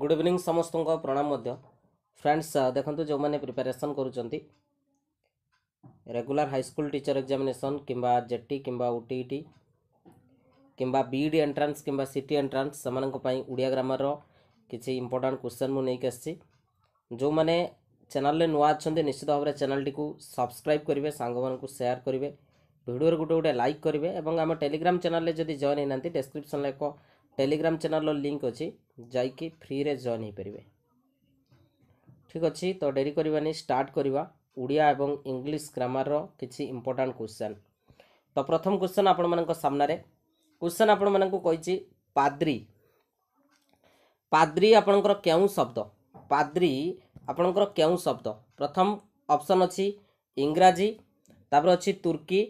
Good evening সমস্ত প্রণাম friends দেখুন যে প্রিপারেসন করছেন ରେଗୁଲାର ହାଇସ୍କୁଲ ଟିଚର ଏକ୍ଜାମିନେସନ୍ କିମ୍ବା ଜେଟି କିମ୍ବା ଓଟିଇଟି କିମ୍ବା ବିଇଡ଼ି ଏଣ୍ଟ୍ରାନ୍ସ କିମ୍ବା ସିଟି ଏଣ୍ଟ୍ରାନ୍ସ ସେମାନଙ୍କ ପାଇଁ ଓଡ଼ିଆ ଗ୍ରାମାରର କିଛି ଇମ୍ପୋର୍ଟାଣ୍ଟ କ୍ୱେଶ୍ଚନ୍ ମୁଁ ନେଇକି ଆସିଛି ଯେଉଁମାନେ ଚ୍ୟାନେଲରେ ନୂଆ ଅଛନ୍ତି ନିଶ୍ଚିତ ଭାବରେ ଚ୍ୟାନେଲଟିକୁ ସବସ୍କ୍ରାଇବ୍ କରିବେ ସାଙ୍ଗମାନଙ୍କୁ ସେୟାର କରିବେ ଭିଡ଼ିଓରେ ଗୋଟେ ଗୋଟେ ଲାଇକ୍ କରିବେ ଏବଂ ଆମ ଟେଲିଗ୍ରାମ ଚ୍ୟାନେଲରେ ଯଦି ଜଏନ୍ ହେଇନାହାନ୍ତି ଡେସ୍କ୍ରିପ୍ସନ୍ରେ ଏକ ଟେଲିଗ୍ରାମ ଚ୍ୟାନେଲର ଲିଙ୍କ ଅଛି ଯାଇକି ଫ୍ରିରେ ଜଏନ୍ ହୋଇପାରିବେ ଠିକ ଅଛି ତ ଡେରି କରିବାନି ଷ୍ଟାର୍ଟ କରିବା ଓଡ଼ିଆ ଏବଂ ଇଂଲିଶ ଗ୍ରାମାରର କିଛି ଇମ୍ପୋର୍ଟାଣ୍ଟ କ୍ୱେଶ୍ଚନ୍ ତ ପ୍ରଥମ କ୍ୱେଶ୍ଚନ୍ ଆପଣମାନଙ୍କ ସାମ୍ନାରେ କ୍ୱେଶ୍ଚନ୍ ଆପଣମାନଙ୍କୁ କହିଛି ପାଦ୍ରୀ ପାଦ୍ରୀ ଆପଣଙ୍କର କେଉଁ ଶବ୍ଦ ପାଦ୍ରୀ ଆପଣଙ୍କର କେଉଁ ଶବ୍ଦ ପ୍ରଥମ ଅପସନ୍ ଅଛି ଇଂରାଜୀ ତାପରେ ଅଛି ତୁର୍କୀ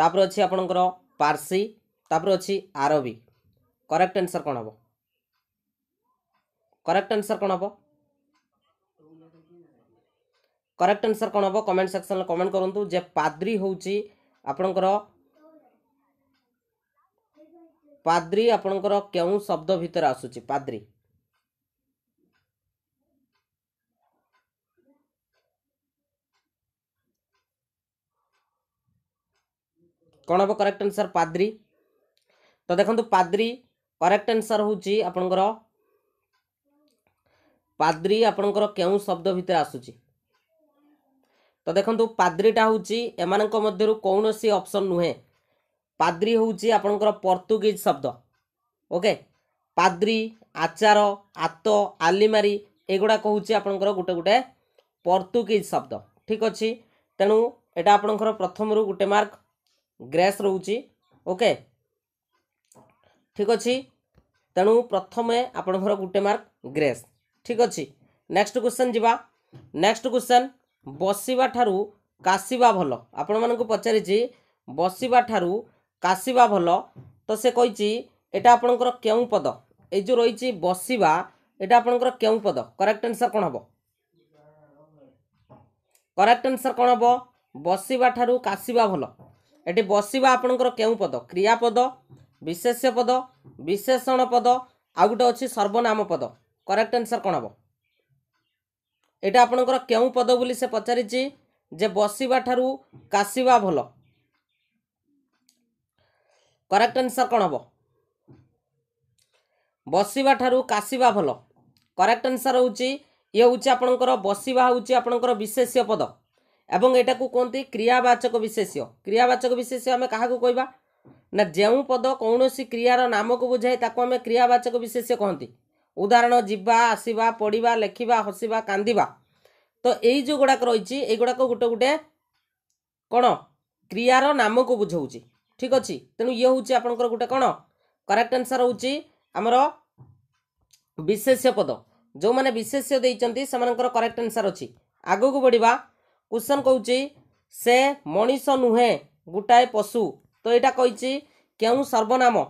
ତାପରେ ଅଛି ଆପଣଙ୍କର ପାର୍ସୀ ତାପରେ ଅଛି ଆରବୀ करेक्ट आंसर कौन हम करेक्ट आंसर कौन हम करेक्ट आंसर कौन हम कमेंट सेक्शन में कमेंट करूँ जे पाद्री हूँ आपणकर पाद्री आपणकर क्यों शब्द भितर आसूची पाद्री कौन हम करेक्ट आंसर पाद्री तो देखो पाद्री କରେକ୍ଟ ଆନ୍ସର୍ ହେଉଛି ଆପଣଙ୍କର ପାଦ୍ରୀ ଆପଣଙ୍କର କେଉଁ ଶବ୍ଦ ଭିତରେ ଆସୁଛି ତ ଦେଖନ୍ତୁ ପାଦ୍ରୀଟା ହେଉଛି ଏମାନଙ୍କ ମଧ୍ୟରୁ କୌଣସି ଅପସନ୍ ନୁହେଁ ପାଦ୍ରୀ ହେଉଛି ଆପଣଙ୍କର ପର୍ତ୍ତୁଗୀଜ ଶବ୍ଦ ଓକେ ପାଦ୍ରୀ ଆଚାର ଆତ ଆଲିମାରି ଏଗୁଡ଼ାକ ହେଉଛି ଆପଣଙ୍କର ଗୋଟେ ଗୋଟେ ପର୍ତ୍ତୁଗୀଜ ଶବ୍ଦ ଠିକ୍ ଅଛି ତେଣୁ ଏଇଟା ଆପଣଙ୍କର ପ୍ରଥମରୁ ଗୋଟେ ମାର୍କ ଗ୍ରେସ୍ ରହୁଛି ଓକେ okay. ଠିକ୍ ଅଛି ତେଣୁ ପ୍ରଥମେ ଆପଣଙ୍କର ଗୋଟେ ମାର୍କ ଗ୍ରେସ୍ ଠିକ୍ ଅଛି ନେକ୍ସଟ କ୍ୱେଶ୍ଚନ୍ ଯିବା ନେକ୍ସଟ କ୍ୱେଶ୍ଚନ୍ ବସିବା ଠାରୁ କାଶିବା ଭଲ ଆପଣମାନଙ୍କୁ ପଚାରିଛି ବସିବା ଠାରୁ କାଶିବା ଭଲ ତ ସେ କହିଛି ଏଇଟା ଆପଣଙ୍କର କେଉଁ ପଦ ଏଇ ଯେଉଁ ରହିଛି ବସିବା ଏଇଟା ଆପଣଙ୍କର କେଉଁ ପଦ କରେକ୍ଟ ଆନ୍ସର୍ କ'ଣ ହେବ କରେକ୍ଟ ଆନ୍ସର୍ କ'ଣ ହେବ ବସିବା ଠାରୁ କାଶିବା ଭଲ ଏଠି ବସିବା ଆପଣଙ୍କର କେଉଁ ପଦ କ୍ରିୟାପଦ ବିଶେଷ ପଦ ବିଶେଷଣ ପଦ ଆଉ ଗୋଟେ ଅଛି ସର୍ବନାମ ପଦ କରେକ୍ଟ ଆନ୍ସର୍ କ'ଣ ହେବ ଏଇଟା ଆପଣଙ୍କର କେଉଁ ପଦ ବୋଲି ସେ ପଚାରିଛି ଯେ ବସିବା ଠାରୁ କାଶିବା ଭଲ କରେକ୍ଟ ଆନ୍ସର୍ କ'ଣ ହେବ ବସିବା ଠାରୁ କାଶିବା ଭଲ କରେକ୍ଟ ଆନ୍ସର୍ ହେଉଛି ଇଏ ହେଉଛି ଆପଣଙ୍କର ବସିବା ହେଉଛି ଆପଣଙ୍କର ବିଶେଷ ପଦ ଏବଂ ଏଇଟାକୁ କୁହନ୍ତି କ୍ରିୟାବାଚକ ବିଶେଷ କ୍ରିୟାବାଚକ ବିଶେଷ ଆମେ କାହାକୁ କହିବା ନା ଯେଉଁ ପଦ କୌଣସି କ୍ରିୟାର ନାମକୁ ବୁଝାଏ ତାକୁ ଆମେ କ୍ରିୟାବାଚକ ବିଶେଷ କହନ୍ତି ଉଦାହରଣ ଯିବା ଆସିବା ପଡ଼ିବା ଲେଖିବା ହସିବା କାନ୍ଦିବା ତ ଏଇ ଯେଉଁ ଗୁଡ଼ାକ ରହିଛି ଏଗୁଡ଼ାକ ଗୋଟେ ଗୋଟେ କ'ଣ କ୍ରିୟାର ନାମକୁ ବୁଝାଉଛି ଠିକ୍ ଅଛି ତେଣୁ ଇଏ ହେଉଛି ଆପଣଙ୍କର ଗୋଟେ କ'ଣ କରେକ୍ଟ ଆନ୍ସର୍ ହେଉଛି ଆମର ବିଶେଷ ପଦ ଯେଉଁମାନେ ବିଶେଷ ଦେଇଛନ୍ତି ସେମାନଙ୍କର କରେକ୍ଟ ଆନ୍ସର୍ ଅଛି ଆଗକୁ ବଢ଼ିବା କୁଶନ୍ କହୁଛି ସେ ମଣିଷ ନୁହେଁ ଗୋଟାଏ ପଶୁ ଏଇଟା କହିଛି କେଉଁ ସର୍ବନାମ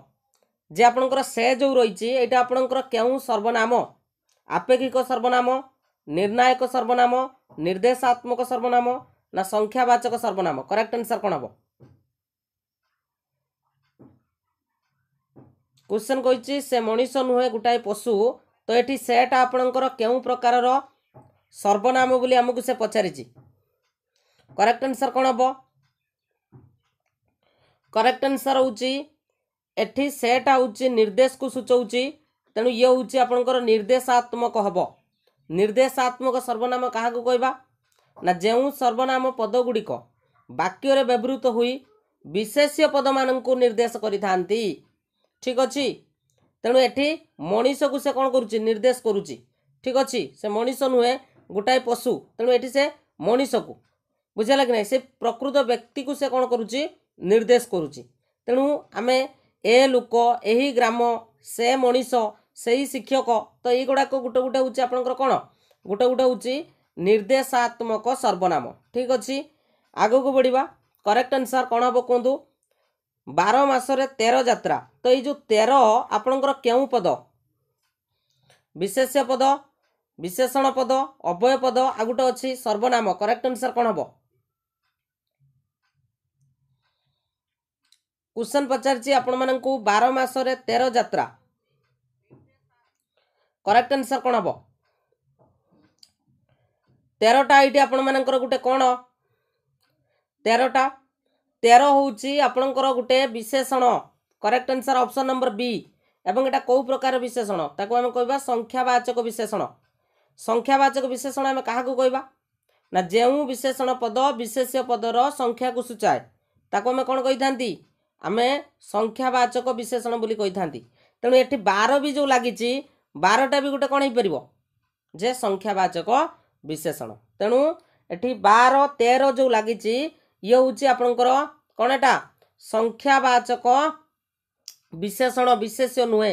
ଯେ ଆପଣଙ୍କର ସେ ଯେଉଁ ରହିଛି ଏଇଟା ଆପଣଙ୍କର କେଉଁ ସର୍ବନାମ ଆପେକ୍ଷିକ ସର୍ବନାମ ନିର୍ଣ୍ଣାୟକ ସର୍ବନାମ ନିର୍ଦ୍ଦେଶାତ୍ମକ ସର୍ବନାମ ନା ସଂଖ୍ୟାବାଚକ ସର୍ବନାମ କରେକ୍ଟ ଆନ୍ସର୍ କ'ଣ ହେବ କୋଶ୍ଚିନ୍ କହିଛି ସେ ମଣିଷ ନୁହେଁ ଗୋଟାଏ ପଶୁ ତ ଏଠି ସେଟା ଆପଣଙ୍କର କେଉଁ ପ୍ରକାରର ସର୍ବନାମ ବୋଲି ଆମକୁ ସେ ପଚାରିଛି କରେକ୍ଟ ଆନ୍ସର୍ କ'ଣ ହେବ କରେକ୍ଟ ଆନ୍ସର୍ ହେଉଛି ଏଠି ସେଟ୍ ହେଉଛି ନିର୍ଦ୍ଦେଶକୁ ସୂଚାଉଛି ତେଣୁ ଇଏ ହେଉଛି ଆପଣଙ୍କର ନିର୍ଦ୍ଦେଶାତ୍ମକ ହେବ ନିର୍ଦ୍ଦେଶାତ୍ମକ ସର୍ବନାମ କାହାକୁ କହିବା ନା ଯେଉଁ ସର୍ବନାମ ପଦଗୁଡ଼ିକ ବାକ୍ୟରେ ବ୍ୟବହୃତ ହୋଇ ବିଶେଷ୍ୟ ପଦମାନଙ୍କୁ ନିର୍ଦ୍ଦେଶ କରିଥାନ୍ତି ଠିକ୍ ଅଛି ତେଣୁ ଏଠି ମଣିଷକୁ ସେ କ'ଣ କରୁଛି ନିର୍ଦ୍ଦେଶ କରୁଛି ଠିକ୍ ଅଛି ସେ ମଣିଷ ନୁହେଁ ଗୋଟାଏ ପଶୁ ତେଣୁ ଏଠି ସେ ମଣିଷକୁ ବୁଝିଲା କି ନାହିଁ ସେ ପ୍ରକୃତ ବ୍ୟକ୍ତିକୁ ସେ କ'ଣ କରୁଛି ନିର୍ଦ୍ଦେଶ କରୁଛି ତେଣୁ ଆମେ ଏ ଲୋକ ଏହି ଗ୍ରାମ ସେ ମଣିଷ ସେହି ଶିକ୍ଷକ ତ ଏଇଗୁଡ଼ାକ ଗୋଟେ ଗୋଟେ ହେଉଛି ଆପଣଙ୍କର କ'ଣ ଗୋଟେ ଗୋଟେ ହେଉଛି ନିର୍ଦ୍ଦେଶାତ୍ମକ ସର୍ବନାମ ଠିକ୍ ଅଛି ଆଗକୁ ବଢ଼ିବା କରେକ୍ଟ ଆନ୍ସର୍ କ'ଣ ହେବ କୁହନ୍ତୁ ବାର ମାସରେ ତେର ଯାତ୍ରା ତ ଏଇ ଯେଉଁ ତେର ଆପଣଙ୍କର କେଉଁ ପଦ ବିଶେଷ ପଦ ବିଶେଷଣ ପଦ ଅବୟ ପଦ ଆଉ ଗୋଟେ ଅଛି ସର୍ବନାମ କରେକ୍ଟ ଆନ୍ସର୍ କ'ଣ ହେବ କୁଶନ ପଚାରିଛି ଆପଣମାନଙ୍କୁ ବାର ମାସରେ ତେର ଯାତ୍ରା କରେକ୍ଟ ଆନ୍ସର୍ କ'ଣ ହେବ ତେରଟା ଏଇଠି ଆପଣମାନଙ୍କର ଗୋଟେ କ'ଣ ତେରଟା ତେର ହେଉଛି ଆପଣଙ୍କର ଗୋଟେ ବିଶେଷଣ correct answer option number B ଏବଂ ଏଇଟା କେଉଁ ପ୍ରକାର ବିଶେଷଣ ତାକୁ ଆମେ କହିବା ସଂଖ୍ୟାବାଚକ ବିଶେଷଣ ସଂଖ୍ୟାବାଚକ ବିଶେଷଣ ଆମେ କାହାକୁ କହିବା ନା ଯେଉଁ ବିଶେଷଣ ପଦ ବିଶେଷ ପଦର ସଂଖ୍ୟାକୁ ସୂଚାଏ ତାକୁ ଆମେ କ'ଣ କହିଥାନ୍ତି ଆମେ ସଂଖ୍ୟାବାଚକ ବିଶେଷଣ ବୋଲି କହିଥାନ୍ତି ତେଣୁ ଏଠି ବାର ବି ଯେଉଁ ଲାଗିଛି ବାରଟା ବି ଗୋଟେ କ'ଣ ହେଇପାରିବ ଯେ ସଂଖ୍ୟାବାଚକ ବିଶେଷଣ ତେଣୁ ଏଠି ବାର ତେର ଯେଉଁ ଲାଗିଛି ଇଏ ହେଉଛି ଆପଣଙ୍କର କ'ଣ ଏଟା ସଂଖ୍ୟାବାଚକ ବିଶେଷଣ ବିଶେଷ ନୁହେଁ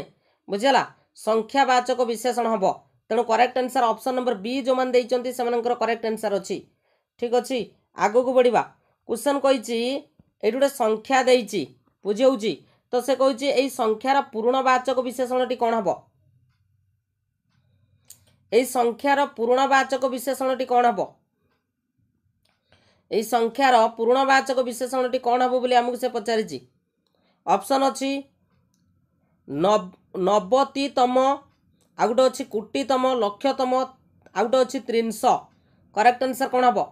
ବୁଝିହେଲା ସଂଖ୍ୟାବାଚକ ବିଶେଷଣ ହେବ ତେଣୁ correct answer option number B ଯେଉଁମାନେ ଦେଇଛନ୍ତି ସେମାନଙ୍କର କରେକ୍ଟ ଆନ୍ସର୍ ଅଛି ଠିକ୍ ଅଛି ଆଗକୁ ବଢ଼ିବା କୁଶନ୍ କହିଛି ଏଇଠି ଗୋଟେ ସଂଖ୍ୟା ଦେଇଛି ବୁଝିହେଉଛି ତ ସେ କହୁଛି ଏଇ ସଂଖ୍ୟାର ପୁରୁଣବାଚକ ବିଶେଷଣଟି କ'ଣ ହେବ ଏଇ ସଂଖ୍ୟାର ପୁରୁଣବାଚକ ବିଶେଷଣଟି କ'ଣ ହେବ ଏଇ ସଂଖ୍ୟାର ପୁରୁଣବାଚକ ବିଶେଷଣଟି କ'ଣ ହେବ ବୋଲି ଆମକୁ ସେ ପଚାରିଛି ଅପସନ୍ ଅଛି ନବତିତମ ଆଉ ଗୋଟେ ଅଛି କୋଟିତମ ଲକ୍ଷତମ ଆଉ ଗୋଟେ ଅଛି ତ୍ରିଶ କରେକ୍ଟ ଆନ୍ସର୍ କ'ଣ ହେବ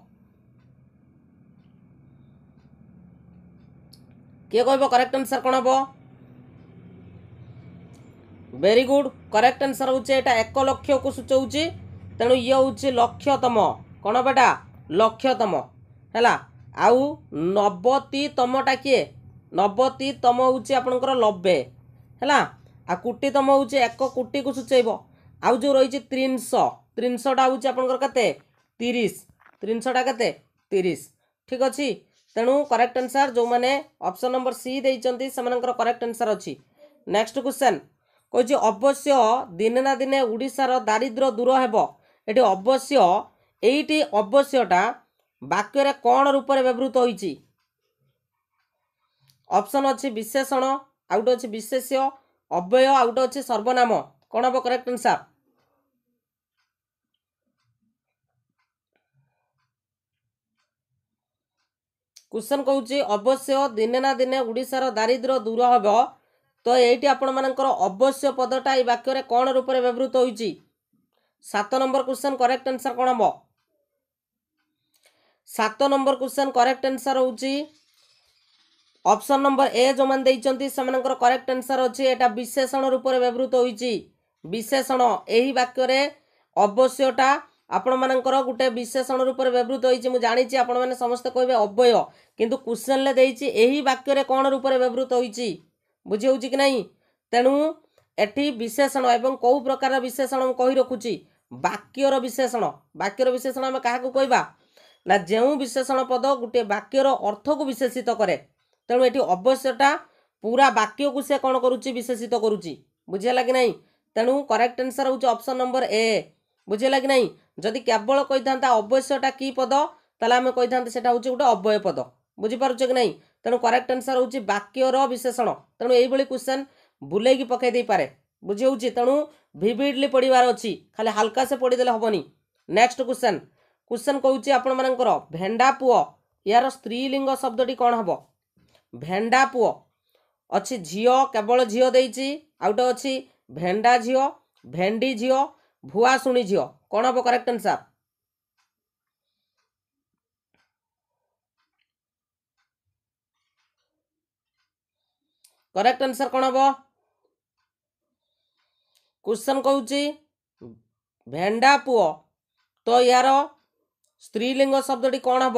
କିଏ କହିବ କରେକ୍ଟ ଆନ୍ସର୍ କ'ଣ ହେବ ଭେରି ଗୁଡ୍ କରେକ୍ଟ ଆନ୍ସର୍ ହେଉଛି ଏଇଟା ଏକ ଲକ୍ଷକୁ ସୂଚାଉଛି ତେଣୁ ଇଏ ହେଉଛି ଲକ୍ଷତମ କ'ଣ ହେବ ଏଇଟା ଲକ୍ଷତମ ହେଲା ଆଉ ନବତିତମଟା କିଏ ନବତିତମ ହେଉଛି ଆପଣଙ୍କର ନବେ ହେଲା ଆଉ କୋଟିତମ ହେଉଛି ଏକ କୋଟିକୁ ସୂଚାଇବ ଆଉ ଯେଉଁ ରହିଛି ତ୍ରିଶହ ତ୍ରିଶହଟା ହେଉଛି ଆପଣଙ୍କର କେତେ ତିରିଶ ତ୍ରିଶହଟା କେତେ ତିରିଶ ଠିକ୍ ଅଛି ତେଣୁ କରେକ୍ଟ ଆନ୍ସର୍ ଯେଉଁମାନେ ଅପ୍ସନ୍ ନମ୍ବର ସି ଦେଇଛନ୍ତି ସେମାନଙ୍କର କରେକ୍ଟ ଆନ୍ସର୍ ଅଛି ନେକ୍ସଟ କ୍ୱେଶ୍ଚନ୍ କହୁଛି ଅବଶ୍ୟ ଦିନେ ନା ଦିନେ ଓଡ଼ିଶାର ଦାରିଦ୍ର୍ୟ ଦୂର ହେବ ଏଠି ଅବଶ୍ୟ ଏଇଠି ଅବଶ୍ୟଟା ବାକ୍ୟରେ କ'ଣ ରୂପରେ ବ୍ୟବହୃତ ହୋଇଛି ଅପ୍ସନ୍ ଅଛି ବିଶେଷଣ ଆଉ ଗୋଟେ ଅଛି ବିଶେଷ ଅବ୍ୟୟ ଆଉ ଗୋଟେ ଅଛି ସର୍ବନାମ କ'ଣ ହେବ କରେକ୍ଟ ଆନ୍ସର୍ କୁଶନ୍ କହୁଛି ଅବଶ୍ୟ ଦିନେ ନା ଦିନେ ଓଡ଼ିଶାର ଦାରିଦ୍ର୍ୟ ଦୂର ହେବ ତ ଏଇଠି ଆପଣମାନଙ୍କର ଅବଶ୍ୟ ପଦଟା ଏଇ ବାକ୍ୟରେ କ'ଣ ରୂପରେ ବ୍ୟବହୃତ ହୋଇଛି ସାତ ନମ୍ବର କ୍ୱେଶ୍ଚନ୍ କରେକ୍ଟ ଆନ୍ସର୍ କ'ଣ ହେବ ସାତ ନମ୍ବର କ୍ୱେଶ୍ଚନ୍ କରେକ୍ଟ ଆନ୍ସର୍ ହେଉଛି ଅପସନ୍ ନମ୍ବର ଏ ଯେଉଁମାନେ ଦେଇଛନ୍ତି ସେମାନଙ୍କର କରେକ୍ଟ ଆନ୍ସର୍ ଅଛି ଏଇଟା ବିଶେଷଣ ରୂପରେ ବ୍ୟବହୃତ ହୋଇଛି ବିଶେଷଣ ଏହି ବାକ୍ୟରେ ଅବଶ୍ୟଟା ଆପଣମାନଙ୍କର ଗୋଟେ ବିଶେଷଣ ରୂପରେ ବ୍ୟବହୃତ ହୋଇଛି ମୁଁ ଜାଣିଛି ଆପଣମାନେ ସମସ୍ତେ କହିବେ ଅବୟ କିନ୍ତୁ କ୍ୱେଶ୍ଚନରେ ଦେଇଛି ଏହି ବାକ୍ୟରେ କ'ଣ ରୂପରେ ବ୍ୟବହୃତ ହୋଇଛି ବୁଝିହେଉଛି କି ନାହିଁ ତେଣୁ ଏଠି ବିଶେଷଣ ଏବଂ କେଉଁ ପ୍ରକାରର ବିଶେଷଣ ମୁଁ କହି ରଖୁଛି ବାକ୍ୟର ବିଶେଷଣ ବାକ୍ୟର ବିଶେଷଣ ଆମେ କାହାକୁ କହିବା ନା ଯେଉଁ ବିଶେଷଣ ପଦ ଗୋଟିଏ ବାକ୍ୟର ଅର୍ଥକୁ ବିଶେଷିତ କରେ ତେଣୁ ଏଠି ଅବଶ୍ୟଟା ପୁରା ବାକ୍ୟକୁ ସେ କ'ଣ କରୁଛି ବିଶେଷିତ କରୁଛି ବୁଝିହେଲା କି ନାହିଁ ତେଣୁ କରେକ୍ଟ ଆନ୍ସର୍ ହେଉଛି ଅପସନ୍ ନମ୍ବର ଏ ବୁଝିହେଲା କି ନାହିଁ ଯଦି କେବଳ କହିଥାନ୍ତା ଅବଶ୍ୟଟା କି ପଦ ତାହେଲେ ଆମେ କହିଥାନ୍ତେ ସେଇଟା ହେଉଛି ଗୋଟେ ଅବୟ ପଦ ବୁଝିପାରୁଛ କି ନାହିଁ ତେଣୁ କରେକ୍ଟ ଆନ୍ସର୍ ହେଉଛି ବାକ୍ୟର ବିଶେଷଣ ତେଣୁ ଏଇଭଳି କ୍ୱେଶ୍ଚନ୍ ବୁଲେଇକି ପକାଇ ଦେଇପାରେ ବୁଝି ହେଉଛି ତେଣୁ ଭିଭିଡ଼ଲି ପଡ଼ିବାର ଅଛି ଖାଲି ହାଲକା ସେ ପଡ଼ିଦେଲେ ହେବନି ନେକ୍ସଟ କ୍ୱେଶ୍ଚନ୍ କ୍ୱେଶ୍ଚନ୍ କହୁଛି ଆପଣମାନଙ୍କର ଭେଣ୍ଡା ପୁଅ ଏହାର ସ୍ତ୍ରୀଲିଙ୍ଗ ଶବ୍ଦଟି କ'ଣ ହେବ ଭେଣ୍ଡା ପୁଅ ଅଛି ଝିଅ କେବଳ ଝିଅ ଦେଇଛି ଆଉ ଗୋଟେ ଅଛି ଭେଣ୍ଡା ଝିଅ ଭେଣ୍ଡି ଝିଅ ଭୁଆଶୁଣୀ ଝିଅ कौन हम करेक्ट आंसर करेक्ट आंसर कौन हम क्वेश्चन कौन भेंडा पुओ तो यार स्त्रीलिंग शब्द कौन हम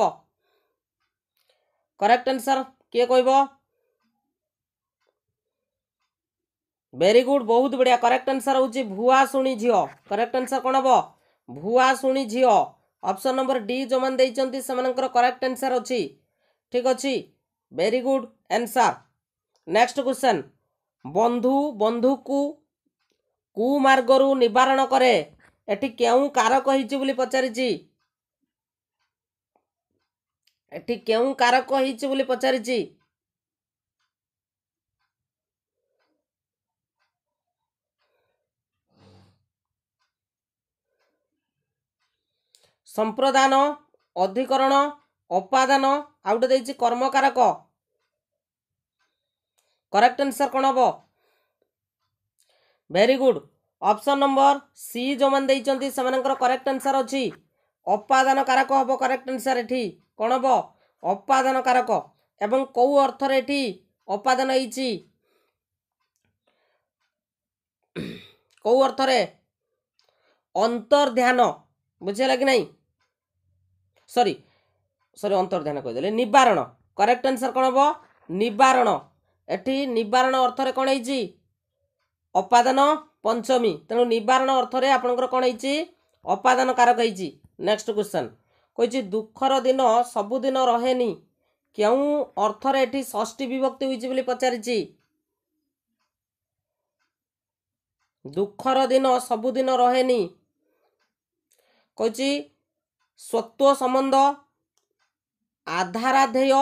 करेक्ट आंसर किए कह भेरी गुड बहुत बढ़िया करेक्ट आंसर हूँ भुआ शुणी झी करेक्ट आंसर कौन हम ଭୁଆ ଶୁଣି ଝିଅ ଅପସନ୍ ନମ୍ବର ଡି ଯେଉଁମାନେ ଦେଇଛନ୍ତି ସେମାନଙ୍କର କରେକ୍ଟ ଆନ୍ସର୍ ଅଛି ଠିକ୍ ଅଛି very good answer next question ବନ୍ଧୁ ବନ୍ଧୁକୁ କୁ ମାର୍ଗରୁ ନିବାରଣ କରେ ଏଠି କେଉଁ କାରକ ହେଇଛି ବୋଲି ପଚାରିଛି ଏଠି କେଉଁ କାରକ ହେଇଛି ବୋଲି ପଚାରିଛି ସମ୍ପ୍ରଦାନ ଅଧିକରଣ ଅପାଦାନ ଆଉ ଗୋଟେ ଦେଇଛି କର୍ମକାରକ କରେକ୍ଟ ଆନ୍ସର କ'ଣ ହେବ very good option number C ଯେଉଁମାନେ ଦେଇଛନ୍ତି ସେମାନଙ୍କର କରେକ୍ଟ ଆନ୍ସର ଅଛି ଅପାଦାନ କାରକ ହେବ କରେକ୍ଟ ଆନ୍ସର ଏଠି କ'ଣ ହେବ ଅପାଦାନ କାରକ ଏବଂ କେଉଁ ଅର୍ଥରେ ଏଠି ଅପାଦାନ ହେଇଛି କେଉଁ ଅର୍ଥରେ ଅନ୍ତର୍ଧ୍ୟାନ ବୁଝିଲା କି ନାହିଁ ସରି ସରି ଅନ୍ତର୍ଧାନ କହିଦେଲେ ନିବାରଣ କରେକ୍ଟ ଆନ୍ସର୍ କ'ଣ ହେବ ନିବାରଣ ଏଠି ନିବାରଣ ଅର୍ଥରେ କ'ଣ ହେଇଛି ଅପାଦାନ ପଞ୍ଚମୀ ତେଣୁ ନିବାରଣ ଅର୍ଥରେ ଆପଣଙ୍କର କ'ଣ ହେଇଛି ଅପାଦାନ କାରକ ହେଇଛି ନେକ୍ସଟ କ୍ୱେଶ୍ଚନ୍ କହିଛି ଦୁଃଖର ଦିନ ସବୁଦିନ ରହେନି କେଉଁ ଅର୍ଥରେ ଏଠି ଷଷ୍ଠୀ ବିଭକ୍ତି ହୋଇଛି ବୋଲି ପଚାରିଛି ଦୁଃଖର ଦିନ ସବୁଦିନ ରହେନି କହିଛି ସ୍ୱତ୍ୱ ସମ୍ବନ୍ଧ ଆଧାରାଧ୍ୟେୟ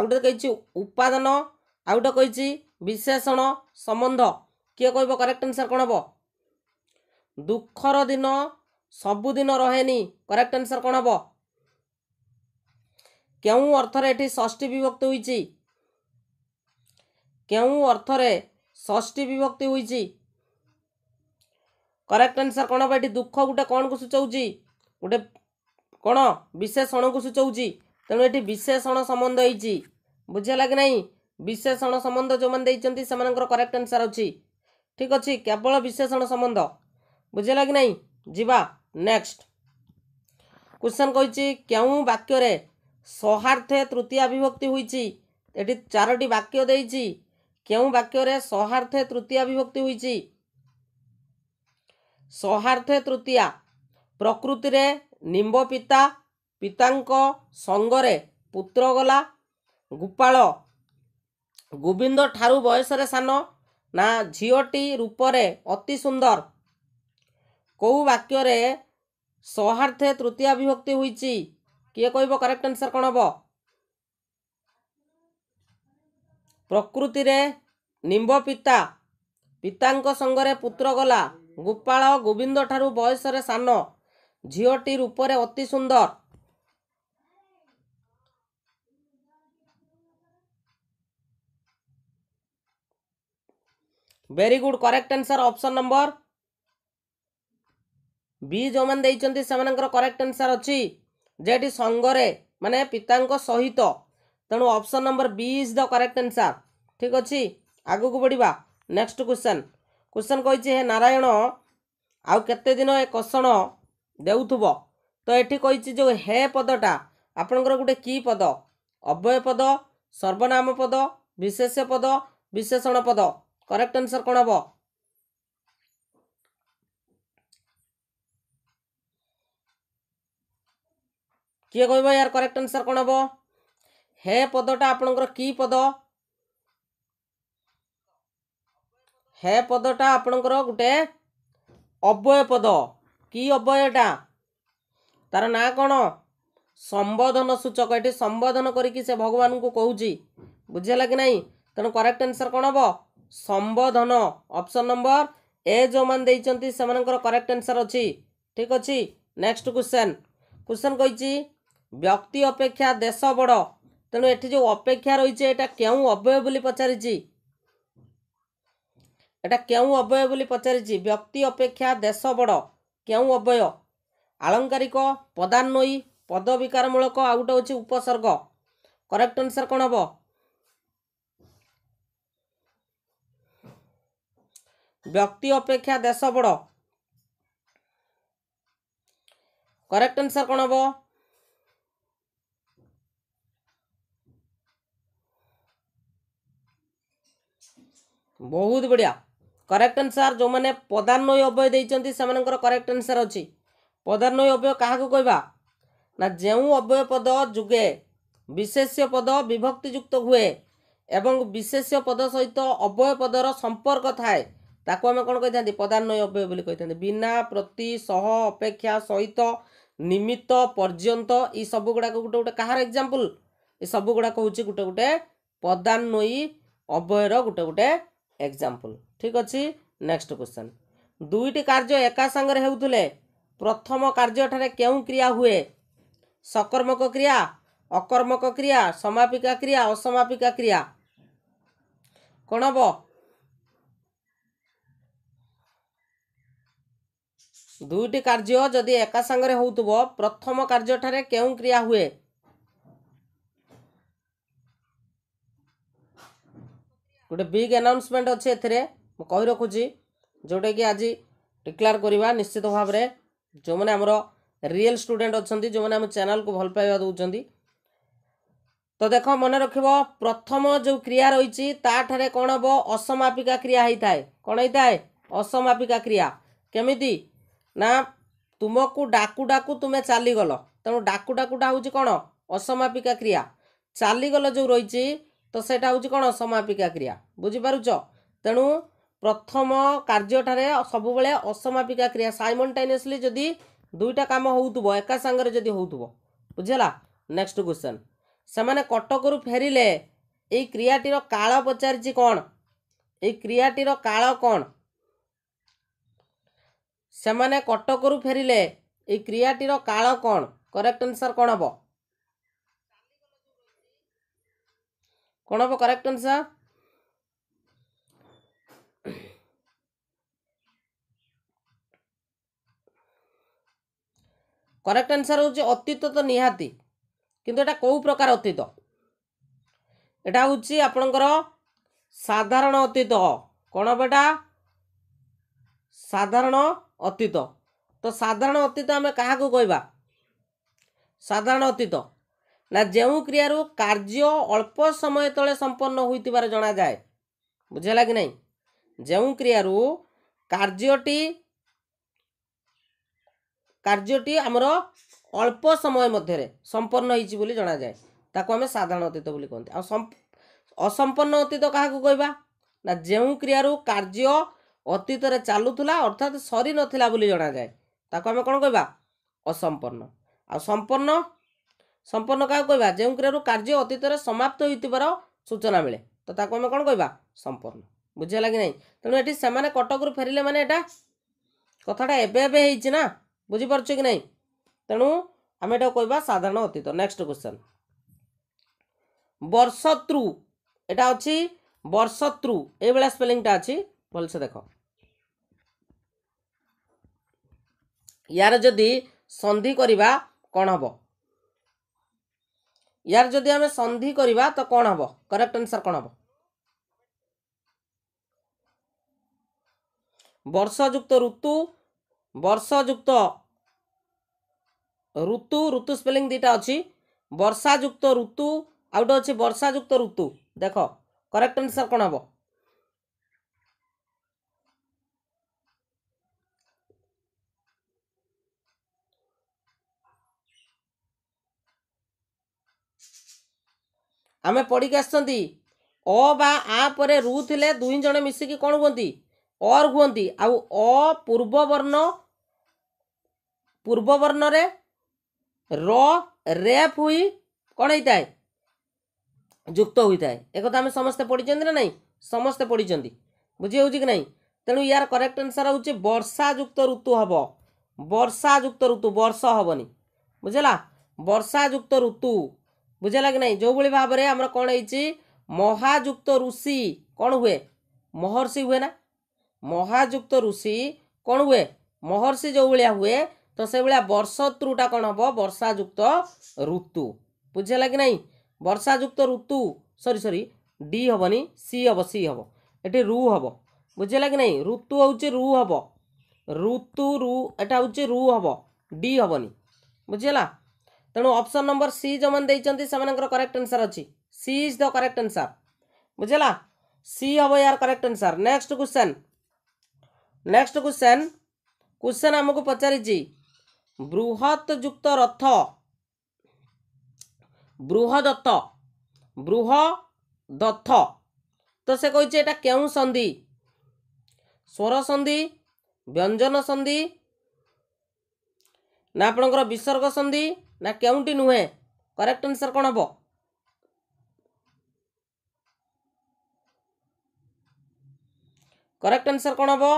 ଆଉ ଗୋଟେ କହିଛି ଉପାଦାନ ଆଉ ଗୋଟେ କହିଛି ବିଶେଷଣ ସମ୍ବନ୍ଧ କିଏ କହିବ କରେକ୍ଟ ଆନ୍ସର କ'ଣ ହେବ ଦୁଃଖର ଦିନ ସବୁଦିନ ରହେନି କରେକ୍ଟ ଆନ୍ସର କ'ଣ ହେବ କେଉଁ ଅର୍ଥରେ ଏଠି ଷଷ୍ଠୀ ବିଭକ୍ତି ହୋଇଛି କେଉଁ ଅର୍ଥରେ ଷଷ୍ଠୀ ବିଭକ୍ତି ହୋଇଛି କରେକ୍ଟ ଆନ୍ସର କ'ଣ ହେବ ଏଠି ଦୁଃଖ ଗୋଟେ କ'ଣକୁ ସୂଚାଉଛି ଗୋଟେ କ'ଣ ବିଶେଷଣକୁ ସୂଚଉଛି ତେଣୁ ଏଠି ବିଶେଷଣ ସମ୍ବନ୍ଧ ହେଇଛି ବୁଝିଲା କି ନାହିଁ ବିଶେଷଣ ସମ୍ବନ୍ଧ ଯେଉଁମାନେ ଦେଇଛନ୍ତି ସେମାନଙ୍କର କରେକ୍ଟ ଆନ୍ସର୍ ଅଛି ଠିକ୍ ଅଛି କେବଳ ବିଶେଷଣ ସମ୍ବନ୍ଧ ବୁଝିଲା କି ନାହିଁ ଯିବା ନେକ୍ସଟ କ୍ୱେଶ୍ଚନ୍ କହିଛି କେଉଁ ବାକ୍ୟରେ ସହାର୍ଥେ ତୃତୀୟ ବିଭକ୍ତି ହୋଇଛି ଏଠି ଚାରୋଟି ବାକ୍ୟ ଦେଇଛି କେଉଁ ବାକ୍ୟରେ ସହାର୍ଥେ ତୃତୀୟ ବିଭକ୍ତି ହୋଇଛି ସହାର୍ଥେ ତୃତୀୟା ପ୍ରକୃତିରେ ନିମ୍ବ ପିତା ପିତାଙ୍କ ସଙ୍ଗରେ ପୁତ୍ର ଗଲା ଗୋପାଳ ଗୋବିନ୍ଦ ଠାରୁ ବୟସରେ ସାନ ନା ଝିଅଟି ରୂପରେ ଅତି ସୁନ୍ଦର କେଉଁ ବାକ୍ୟରେ ସୌହାର୍ଦ୍ଧେ ତୃତୀୟ ବିଭକ୍ତି ହୋଇଛି କିଏ କହିବ କରେକ୍ଟ ଆନ୍ସର କ'ଣ ହେବ ପ୍ରକୃତିରେ ନିମ୍ବ ପିତା ପିତାଙ୍କ ସଙ୍ଗରେ ପୁତ୍ର ଗଲା ଗୋପାଳ ଗୋବିନ୍ଦ ଠାରୁ ବୟସରେ ସାନ ଝିଅଟି ରୂପରେ ଅତି ସୁନ୍ଦର very good correct answer option number B ଯେଉଁମାନେ ଦେଇଛନ୍ତି ସେମାନଙ୍କର କରେକ୍ଟ ଆନ୍ସର ଅଛି ଯେ ଏଠି ସଙ୍ଗରେ ମାନେ ପିତାଙ୍କ ସହିତ ତେଣୁ option number B is the correct answer ଠିକ୍ ଅଛି ଆଗକୁ ବଢ଼ିବା ନେକ୍ସଟ କୋଶ୍ଚିନ୍ କୋଶ୍ଚିନ୍ କହିଛି ହେ ନାରାୟଣ ଆଉ କେତେ ଦିନ ଏ କଷଣ ଦେଉଥିବ ତ ଏଠି କହିଛି ଯେଉଁ ହେ ପଦଟା ଆପଣଙ୍କର ଗୋଟେ କି ପଦ ଅବ୍ୟୟ ପଦ ସର୍ବନାମ ପଦ ବିଶେଷ ପଦ ବିଶେଷଣ ପଦ କରେକ୍ଟ ଆନ୍ସର କ'ଣ ହେବ କିଏ କହିବ ୟାର କରେକ୍ଟ ଆନ୍ସର କ'ଣ ହେବ ହେ ପଦଟା ଆପଣଙ୍କର କି ପଦ ହେ ପଦଟା ଆପଣଙ୍କର ଗୋଟେ ଅବ୍ୟୟ ପଦ କି ହବ ଏଇଟା ତାର ନାଁ କ'ଣ ସମ୍ବୋଧନ ସୂଚକ ଏଠି ସମ୍ବୋଧନ କରିକି ସେ ଭଗବାନଙ୍କୁ କହୁଛି ବୁଝିହେଲା କି ନାହିଁ ତେଣୁ କରେକ୍ଟ ଆନ୍ସର କ'ଣ ହବ ସମ୍ବୋଧନ ଅପସନ୍ ନମ୍ବର ଏ ଯେଉଁମାନେ ଦେଇଛନ୍ତି ସେମାନଙ୍କର କରେକ୍ଟ ଆନ୍ସର ଅଛି ଠିକ୍ ଅଛି ନେକ୍ସଟ କ୍ୱେଶ୍ଚନ୍ କ୍ୱେଶ୍ଚନ୍ କହିଛି ବ୍ୟକ୍ତି ଅପେକ୍ଷା ଦେଶ ବଡ଼ ତେଣୁ ଏଠି ଯେଉଁ ଅପେକ୍ଷା ରହିଛି ଏଇଟା କେଉଁ ଅବୟ ବୋଲି ପଚାରିଛି ଏଇଟା କେଉଁ ଅବୟ ବୋଲି ପଚାରିଛି ବ୍ୟକ୍ତି ଅପେକ୍ଷା ଦେଶ ବଡ଼ केवय आलंकारिक पदान्वयी पद पदविकारमूलक आ गए हूँ उपसर्ग करेक्ट आंसर कौन हम व्यक्ति अपेक्षा देश बड़ करेक्ट आंसर कौन हम बहुत बढ़िया କରେକ୍ଟ ଆନ୍ସର ଯେଉଁମାନେ ପଦାନ୍ୟ ଅବୟ ଦେଇଛନ୍ତି ସେମାନଙ୍କର କରେକ୍ଟ ଆନ୍ସର ଅଛି ପଦାନ୍ୟ ଅବୟ କାହାକୁ କହିବା ନା ଯେଉଁ ଅବୟ ପଦ ଯୁଗେ ବିଶେଷ୍ୟ ପଦ ବିଭକ୍ତିଯୁକ୍ତ ହୁଏ ଏବଂ ବିଶେଷ୍ୟ ପଦ ସହିତ ଅବୟ ପଦର ସମ୍ପର୍କ ଥାଏ ତାକୁ ଆମେ କ'ଣ କହିଥାନ୍ତି ପଦାନ୍ୟ ଅବୟ ବୋଲି କହିଥାନ୍ତି ବିନା ପ୍ରତି ସହ ଅପେକ୍ଷା ସହିତ ନିମିତ୍ତ ପର୍ଯ୍ୟନ୍ତ ଏଇ ସବୁ ଗୁଡ଼ାକ ଗୋଟେ ଗୋଟେ କାହାର ଏକ୍ଜାମ୍ପଲ୍ ଏ ସବୁ ଗୁଡ଼ାକ ହେଉଛି ଗୋଟେ ଗୋଟେ ପଦାନ୍ୟୀ ଅବୟର ଗୋଟେ ଗୋଟେ ଏକ୍ଜାମ୍ପଲ୍ ଠିକ୍ ଅଛି ନେକ୍ସଟ କ୍ୱେଶ୍ଚନ୍ ଦୁଇଟି କାର୍ଯ୍ୟ ଏକା ସାଙ୍ଗରେ ହେଉଥିଲେ ପ୍ରଥମ କାର୍ଯ୍ୟଠାରେ କେଉଁ କ୍ରିୟା ହୁଏ ସକର୍ମକ କ୍ରିୟା ଅକର୍ମକ କ୍ରିୟା ସମାପିକା କ୍ରିୟା ଅସମାପିକା କ୍ରିୟା କ'ଣ ହବ ଦୁଇଟି କାର୍ଯ୍ୟ ଯଦି ଏକା ସାଙ୍ଗରେ ହେଉଥିବ ପ୍ରଥମ କାର୍ଯ୍ୟଠାରେ କେଉଁ କ୍ରିୟା ହୁଏ ଗୋଟେ ବିଗ୍ ଆନାଉନ୍ସମେଣ୍ଟ ଅଛି ଏଥିରେ ମୁଁ କହି ରଖୁଛି ଯେଉଁଟାକି ଆଜି ଡିକ୍ଲାର କରିବା ନିଶ୍ଚିତ ଭାବରେ ଯେଉଁମାନେ ଆମର ରିଏଲ ଷ୍ଟୁଡେଣ୍ଟ ଅଛନ୍ତି ଯେଉଁମାନେ ଆମ ଚ୍ୟାନେଲକୁ ଭଲ ପାଇବା ଦେଉଛନ୍ତି ତ ଦେଖ ମନେ ରଖିବ ପ୍ରଥମ ଯେଉଁ କ୍ରିୟା ରହିଛି ତାଠାରେ କ'ଣ ହେବ ଅସମାପିକା କ୍ରିୟା ହେଇଥାଏ କ'ଣ ହେଇଥାଏ ଅସମାପିକା କ୍ରିୟା କେମିତି ନା ତୁମକୁ ଡାକୁ ଡାକୁ ତୁମେ ଚାଲିଗଲ ତେଣୁ ଡାକୁ ଡାକୁଟା ହେଉଛି କ'ଣ ଅସମାପିକା କ୍ରିୟା ଚାଲିଗଲ ଯେଉଁ ରହିଛି ତ ସେଇଟା ହେଉଛି କ'ଣ ଅସମାପିକା କ୍ରିୟା ବୁଝିପାରୁଛ ତେଣୁ ପ୍ରଥମ କାର୍ଯ୍ୟଠାରେ ସବୁବେଳେ ଅସମାପିକା କ୍ରିୟା ସାଇମଣ୍ଟାଇନିୟସଲି ଯଦି ଦୁଇଟା କାମ ହେଉଥିବ ଏକା ସାଙ୍ଗରେ ଯଦି ହେଉଥିବ ବୁଝିହେଲା ନେକ୍ସଟ କ୍ୱେଶ୍ଚନ୍ ସେମାନେ କଟକରୁ ଫେରିଲେ ଏଇ କ୍ରିୟାଟିର କାଳ ପଚାରିଛି କ'ଣ ଏଇ କ୍ରିୟାଟିର କାଳ କ'ଣ ସେମାନେ କଟକରୁ ଫେରିଲେ ଏଇ କ୍ରିୟାଟିର କାଳ କ'ଣ କରେକ୍ଟ ଆନ୍ସର୍ କ'ଣ ହେବ କ'ଣ ହେବ କରେକ୍ଟ ଆନ୍ସର୍ କରେକ୍ଟ ଆନ୍ସର୍ ହେଉଛି ଅତୀତ ତ ନିହାତି କିନ୍ତୁ ଏଇଟା କେଉଁ ପ୍ରକାର ଅତୀତ ଏଇଟା ହେଉଛି ଆପଣଙ୍କର ସାଧାରଣ ଅତୀତ କ'ଣ ବେଟା ସାଧାରଣ ଅତୀତ ତ ସାଧାରଣ ଅତୀତ ଆମେ କାହାକୁ କହିବା ସାଧାରଣ ଅତୀତ ନା ଯେଉଁ କ୍ରିୟାରୁ କାର୍ଯ୍ୟ ଅଳ୍ପ ସମୟ ତଳେ ସମ୍ପନ୍ନ ହୋଇଥିବାର ଜଣାଯାଏ ବୁଝିଲା କି ନାହିଁ ଯେଉଁ କ୍ରିୟାରୁ କାର୍ଯ୍ୟଟି କାର୍ଯ୍ୟଟି ଆମର ଅଳ୍ପ ସମୟ ମଧ୍ୟରେ ସମ୍ପନ୍ନ ହେଇଛି ବୋଲି ଜଣାଯାଏ ତାକୁ ଆମେ ସାଧାରଣ ଅତୀତ ବୋଲି କହନ୍ତି ଆଉ ଅସମ୍ପନ୍ନ ଅତୀତ କାହାକୁ କହିବା ନା ଯେଉଁ କ୍ରିୟାରୁ କାର୍ଯ୍ୟ ଅତୀତରେ ଚାଲୁଥିଲା ଅର୍ଥାତ୍ ସରିନଥିଲା ବୋଲି ଜଣାଯାଏ ତାକୁ ଆମେ କ'ଣ କହିବା ଅସମ୍ପନ୍ନ ଆଉ ସମ୍ପନ୍ନ ସମ୍ପନ୍ନ କାହାକୁ କହିବା ଯେଉଁ କ୍ରିୟାରୁ କାର୍ଯ୍ୟ ଅତୀତରେ ସମାପ୍ତ ହୋଇଥିବାର ସୂଚନା ମିଳେ ତ ତାକୁ ଆମେ କ'ଣ କହିବା ସମ୍ପନ୍ନ ବୁଝିହେଲା କି ନାହିଁ ତେଣୁ ଏଠି ସେମାନେ କଟକରୁ ଫେରିଲେ ମାନେ ଏଇଟା କଥାଟା ଏବେ ଏବେ ହେଇଛି ନା বুঝিপারছ কি না তেণু আমি এটা কহবা সাধারণ অতীত নেক্সট কোশ্চেন বর্ষত্রু এটা অছি বর্ষত্রু এইভাবে স্পেলিংটা আছে ভালসে দেখ ইয়ার যদি সন্ধি করা কণ হব ইয়ার যদি আমি সন্ধি করা তো কণ হব করেক্ট আনসার কণ হব বর্ষযুক্ত ঋতু বর্ষযুক্ত ଋତୁ ଋତୁ ସ୍ପେଲିଂ ଦୁଇଟା ଅଛି ବର୍ଷା ଯୁକ୍ତ ଋତୁ ଆଉ ଗୋଟେ ଅଛି ବର୍ଷା ଯୁକ୍ତ ଋତୁ ଦେଖ କରେକ୍ଟ ଆନ୍ସର୍ କ'ଣ ହେବ ଆମେ ପଢ଼ିକି ଆସିଛନ୍ତି ଅ ବା ଆ ପରେ ରୁ ଥିଲେ ଦୁଇ ଜଣ ମିଶିକି କ'ଣ କୁହନ୍ତି ଅର୍ କୁହନ୍ତି ଆଉ ଅ ପୂର୍ବବର୍ଣ୍ଣ ପୂର୍ବବର୍ଣ୍ଣରେ ର ରେପ୍ ହୋଇ କ'ଣ ହୋଇଥାଏ ଯୁକ୍ତ ହୋଇଥାଏ ଏକଥା ଆମେ ସମସ୍ତେ ପଢ଼ିଛନ୍ତି ନା ନାହିଁ ସମସ୍ତେ ପଢ଼ିଛନ୍ତି ବୁଝି ହେଉଛି କି ନାହିଁ ତେଣୁ ୟାର କରେକ୍ଟ ଆନ୍ସର୍ ହେଉଛି ବର୍ଷା ଯୁକ୍ତ ଋତୁ ହେବ ବର୍ଷା ଯୁକ୍ତ ଋତୁ ବର୍ଷ ହେବନି ବୁଝିଲା ବର୍ଷା ଯୁକ୍ତ ଋତୁ ବୁଝିଲା କି ନାହିଁ ଯେଉଁଭଳି ଭାବରେ ଆମର କ'ଣ ହେଇଛି ମହାଯୁକ୍ତ ଋଷି କ'ଣ ହୁଏ ମହର୍ଷି ହୁଏ ନା ମହାଯୁକ୍ତ ଋଷି କ'ଣ ହୁଏ ମହର୍ଷି ଯେଉଁଭଳିଆ ହୁଏ ତ ସେଇଭଳିଆ ବର୍ଷ ଋତୁଟା କ'ଣ ହେବ ବର୍ଷାଯୁକ୍ତ ଋତୁ ବୁଝିହେଲା କି ନାହିଁ ବର୍ଷାଯୁକ୍ତ ଋତୁ ସରି ସରି ଡି ହେବନି ସି ହେବ ସି ହେବ ଏଠି ରୁ ହେବ ବୁଝିହେଲା କି ନାହିଁ ଋତୁ ହେଉଛି ରୁ ହେବ ଋତୁ ରୁ ଏଟା ହେଉଛି ରୁ ହେବ ଡି ହେବନି ବୁଝିହେଲା ତେଣୁ ଅପସନ୍ ନମ୍ବର ସି ଯେଉଁମାନେ ଦେଇଛନ୍ତି ସେମାନଙ୍କର କରେକ୍ଟ ଆନ୍ସର୍ ଅଛି C is the correct answer ବୁଝିହେଲା ସି ହେବ ଏହାର correct answer next question next question question ଆମକୁ ପଚାରିଛି ବୃହତ ଯୁକ୍ତ ରଥ ବୃହଦତ୍ତ ବୃହ ଦଥ ତ ସେ କହିଛି ଏଇଟା କେଉଁ ସନ୍ଧି ସ୍ୱର ସନ୍ଧି ବ୍ୟଞ୍ଜନ ସନ୍ଧି ନା ଆପଣଙ୍କର ବିସର୍ଗ ସନ୍ଧି ନା କେଉଁଟି ନୁହେଁ କରେକ୍ଟ ଆନ୍ସର କ'ଣ ହେବ କରେକ୍ଟ ଆନ୍ସର କ'ଣ ହେବ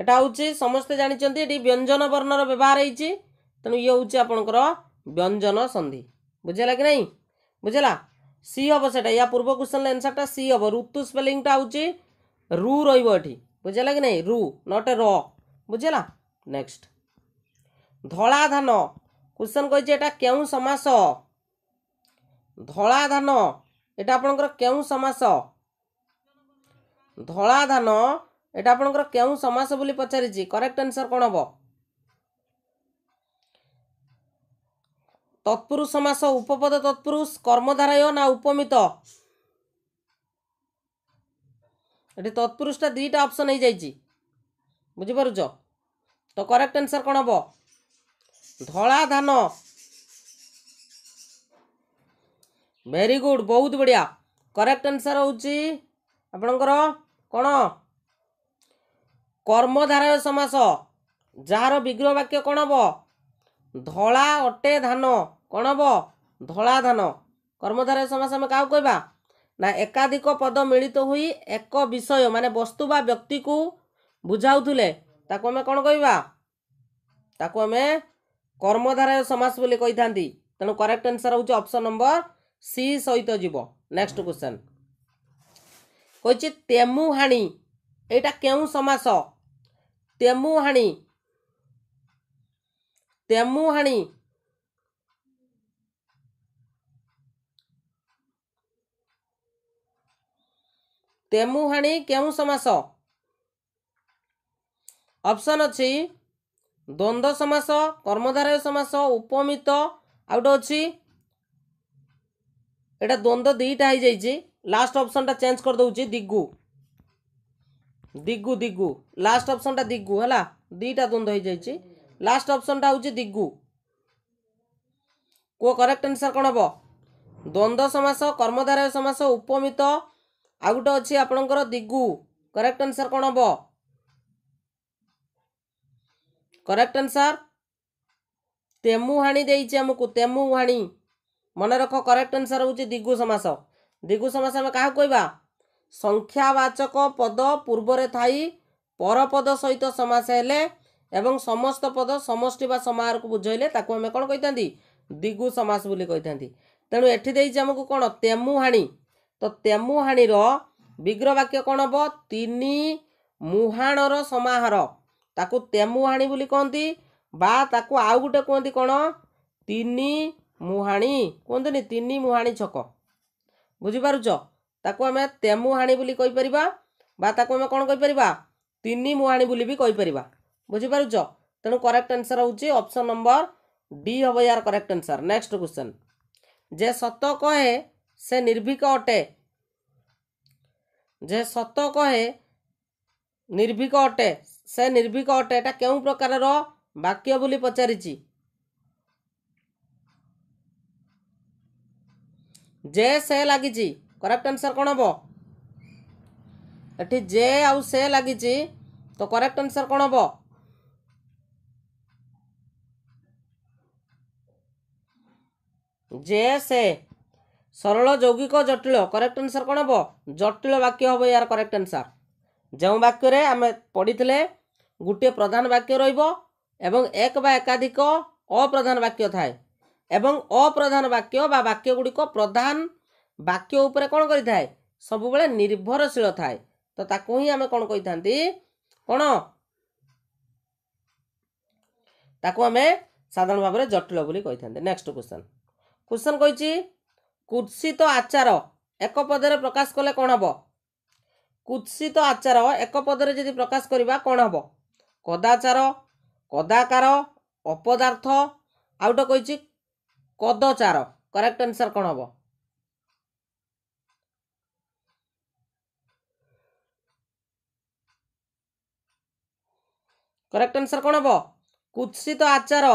ଏଇଟା ହେଉଛି ସମସ୍ତେ ଜାଣିଛନ୍ତି ଏଠି ବ୍ୟଞ୍ଜନ ବର୍ଣ୍ଣର ବ୍ୟବହାର ହେଇଛି ତେଣୁ ଇଏ ହେଉଛି ଆପଣଙ୍କର ବ୍ୟଞ୍ଜନ ସନ୍ଧି ବୁଝିଲା କି ନାହିଁ ବୁଝିଲା ସି ହେବ ସେଇଟା ୟା ପୂର୍ବ କ୍ୱେଶ୍ଚନ୍ର ଏନ୍ସର୍ଟା ସି ହେବ ଋତୁ ସ୍ପେଲିଂଟା ହେଉଛି ରୁ ରହିବ ଏଠି ବୁଝିଲା କି ନାହିଁ ରୁ ନଟ୍ ଏ ର ବୁଝିଲା ନେକ୍ସଟ ଧଳା ଧାନ କ୍ୱେଶ୍ଚନ୍ କହିଛି ଏଇଟା କେଉଁ ସମାସ ଧଳା ଧାନ ଏଇଟା ଆପଣଙ୍କର କେଉଁ ସମାସ ଧଳା ଧାନ ଏଇଟା ଆପଣଙ୍କର କେଉଁ ସମାସ ବୋଲି ପଚାରିଛି କରେକ୍ଟ ଆନ୍ସର୍ କ'ଣ ହେବ ତତ୍ପୁରୁଷ ସମାସ ଉପପଦ ତତ୍ପୁରୁଷ କର୍ମଧାରାୟ ନା ଉପମିତ ଏଠି ତତ୍ପୁରୁଷଟା ଦୁଇଟା ଅପସନ୍ ହେଇଯାଇଛି ବୁଝିପାରୁଛ ତ କରେକ୍ଟ ଆନ୍ସର୍ କ'ଣ ହେବ ଧଳା ଧାନ ଭେରି ଗୁଡ଼ ବହୁତ ବଢ଼ିଆ କରେକ୍ଟ ଆନ୍ସର୍ ହେଉଛି ଆପଣଙ୍କର କ'ଣ କର୍ମଧାରୟ ସମାସ ଯାହାର ବିଗ୍ରହ ବାକ୍ୟ କ'ଣ ହେବ ଧଳା ଅଟେ ଧାନ କ'ଣ ହେବ ଧଳା ଧାନ କର୍ମଧାରୟ ସମାସ ଆମେ କାହାକୁ କହିବା ନା ଏକାଧିକ ପଦ ମିଳିତ ହୋଇ ଏକ ବିଷୟ ମାନେ ବସ୍ତୁ ବା ବ୍ୟକ୍ତିକୁ ବୁଝାଉଥିଲେ ତାକୁ ଆମେ କ'ଣ କହିବା ତାକୁ ଆମେ କର୍ମଧାରୟ ସମାସ ବୋଲି କହିଥାନ୍ତି ତେଣୁ କରେକ୍ଟ ଆନ୍ସର ହେଉଛି ଅପସନ୍ ନମ୍ବର ସି ସହିତ ଯିବ ନେକ୍ସଟ କୋଶ୍ଚିନ୍ କହିଛି ତେମୁହାଣି ଏଇଟା କେଉଁ ସମାସ ତେମୁହାଣି ତେମୁହାଣି ତେମୁହାଣି କେଉଁ ସମାସ ଅପସନ୍ ଅଛି ଦ୍ୱନ୍ଦ୍ୱ ସମାସ କର୍ମଧାରୟ ସମାସ ଉପମିତ ଆଉ ଗୋଟେ ଅଛି ଏଇଟା ଦ୍ୱନ୍ଦ୍ୱ ଦୁଇଟା ହେଇଯାଇଛି ଲାଷ୍ଟ ଅପସନ୍ଟା ଚେଞ୍ଜ କରିଦେଉଛି ଦିଗୁ ଦିଗୁ ଦିଗୁ ଲାଷ୍ଟ ଅପସନଟା ଦିଗୁ ହେଲା ଦିଟା ଦ୍ୱନ୍ଦ୍ୱ ହେଇଯାଇଛି ଲାଷ୍ଟ ଅପସନଟା ହଉଛି ଦିଗୁ କୁହ କରେକ୍ଟ ଆନ୍ସର କ'ଣ ହବ ଦ୍ୱନ୍ଦ୍ୱ ସମାସ କର୍ମଧାରୟ ସମାସ ଉପମିତ ଆଉ ଗୋଟେ ଅଛି ଆପଣଙ୍କର ଦିଗୁ କରେକ୍ଟ ଆନ୍ସର କ'ଣ ହବ କରେକ୍ଟ ଆନ୍ସର ତେମୁ ହାଣି ଦେଇଛି ଆମକୁ ତେମୁ ହାଣି ମନେ ରଖ କରେକ୍ଟ ଆନ୍ସର ହେଉଛି ଦିଗୁ ସମାସ ଦିଗୁ ସମାସ ଆମେ କାହାକୁ କହିବା ସଂଖ୍ୟାବାଚକ ପଦ ପୂର୍ବରେ ଥାଇ ପରପଦ ସହିତ ସମାସ ହେଲେ ଏବଂ ସମସ୍ତ ପଦ ସମଷ୍ଟି ବା ସମାହାରକୁ ବୁଝାଇଲେ ତାକୁ ଆମେ କ'ଣ କହିଥାନ୍ତି ଦିଗୁ ସମାସ ବୋଲି କହିଥାନ୍ତି ତେଣୁ ଏଠି ଦେଇଛି ଆମକୁ କ'ଣ ତେମୁହାଣୀ ତ ତେମୁହାଣୀର ବିଗ୍ରହ ବାକ୍ୟ କ'ଣ ହେବ ତିନି ମୁହାଣର ସମାହାର ତାକୁ ତେମୁହାଣୀ ବୋଲି କହନ୍ତି ବା ତାକୁ ଆଉ ଗୋଟେ କୁହନ୍ତି କ'ଣ ତିନି ମୁହାଣୀ କୁହନ୍ତୁନି ତିନି ମୁହାଣୀ ଛକ ବୁଝିପାରୁଛ ତାକୁ ଆମେ ତେମୁହାଣୀ ବୋଲି କହିପାରିବା ବା ତାକୁ ଆମେ କ'ଣ କହିପାରିବା ତିନି ମୁହାଣୀ ବୋଲି ବି କହିପାରିବା ବୁଝିପାରୁଛ ତେଣୁ କରେକ୍ଟ ଆନ୍ସର୍ ହେଉଛି ଅପସନ୍ ନମ୍ବର ଡି ହେବ ୟାର କରେକ୍ଟ ଆନ୍ସର୍ ନେକ୍ସଟ କ୍ୱେଶ୍ଚନ୍ ଯେ ସତ କହେ ସେ ନିର୍ଭୀକ ଅଟେ ଯେ ସତ କହେ ନିର୍ଭୀକ ଅଟେ ସେ ନିର୍ଭୀକ ଅଟେ ଏଇଟା କେଉଁ ପ୍ରକାରର ବାକ୍ୟ ବୋଲି ପଚାରିଛି ଯେ ସେ ଲାଗିଛି କରେକ୍ଟ ଆନ୍ସର୍ କ'ଣ ହେବ ଏଠି ଜେ ଆଉ ସେ ଲାଗିଛି ତ କରେକ୍ଟ ଆନ୍ସର୍ କ'ଣ ହେବ ଜେ ସେ ସରଳ ଯୌଗିକ ଜଟିଳ କରେକ୍ଟ ଆନ୍ସର୍ କ'ଣ ହେବ ଜଟିଳ ବାକ୍ୟ ହେବ ଏହାର କରେକ୍ଟ ଆନ୍ସର୍ ଯେଉଁ ବାକ୍ୟରେ ଆମେ ପଢ଼ିଥିଲେ ଗୋଟିଏ ପ୍ରଧାନ ବାକ୍ୟ ରହିବ ଏବଂ ଏକ ବା ଏକାଧିକ ଅପ୍ରଧାନ ବାକ୍ୟ ଥାଏ ଏବଂ ଅପ୍ରଧାନ ବାକ୍ୟ ବା ବାକ୍ୟଗୁଡ଼ିକ ପ୍ରଧାନ ବାକ୍ୟ ଉପରେ କ'ଣ କରିଥାଏ ସବୁବେଳେ ନିର୍ଭରଶୀଳ ଥାଏ ତ ତାକୁ ହିଁ ଆମେ କ'ଣ କହିଥାନ୍ତି କ'ଣ ତାକୁ ଆମେ ସାଧାରଣ ଭାବରେ ଜଟିଳ ବୋଲି କହିଥାନ୍ତି ନେକ୍ସଟ କ୍ୱେଶ୍ଚନ୍ କ୍ୱେଶ୍ଚନ୍ କହିଛି କୁତ୍ସିତ ଆଚାର ଏକ ପଦରେ ପ୍ରକାଶ କଲେ କ'ଣ ହେବ କୁତ୍ସିତ ଆଚାର ଏକ ପଦରେ ଯଦି ପ୍ରକାଶ କରିବା କ'ଣ ହେବ କଦାଚାର କଦାକାର ଅପଦାର୍ଥ ଆଉ ଗୋଟେ କହିଛି କଦଚାର କରେକ୍ଟ ଆନ୍ସର୍ କ'ଣ ହେବ କରେକ୍ଟ ଆନ୍ସର୍ କ'ଣ ହେବ କୁତ୍ସିତ ଆଚାର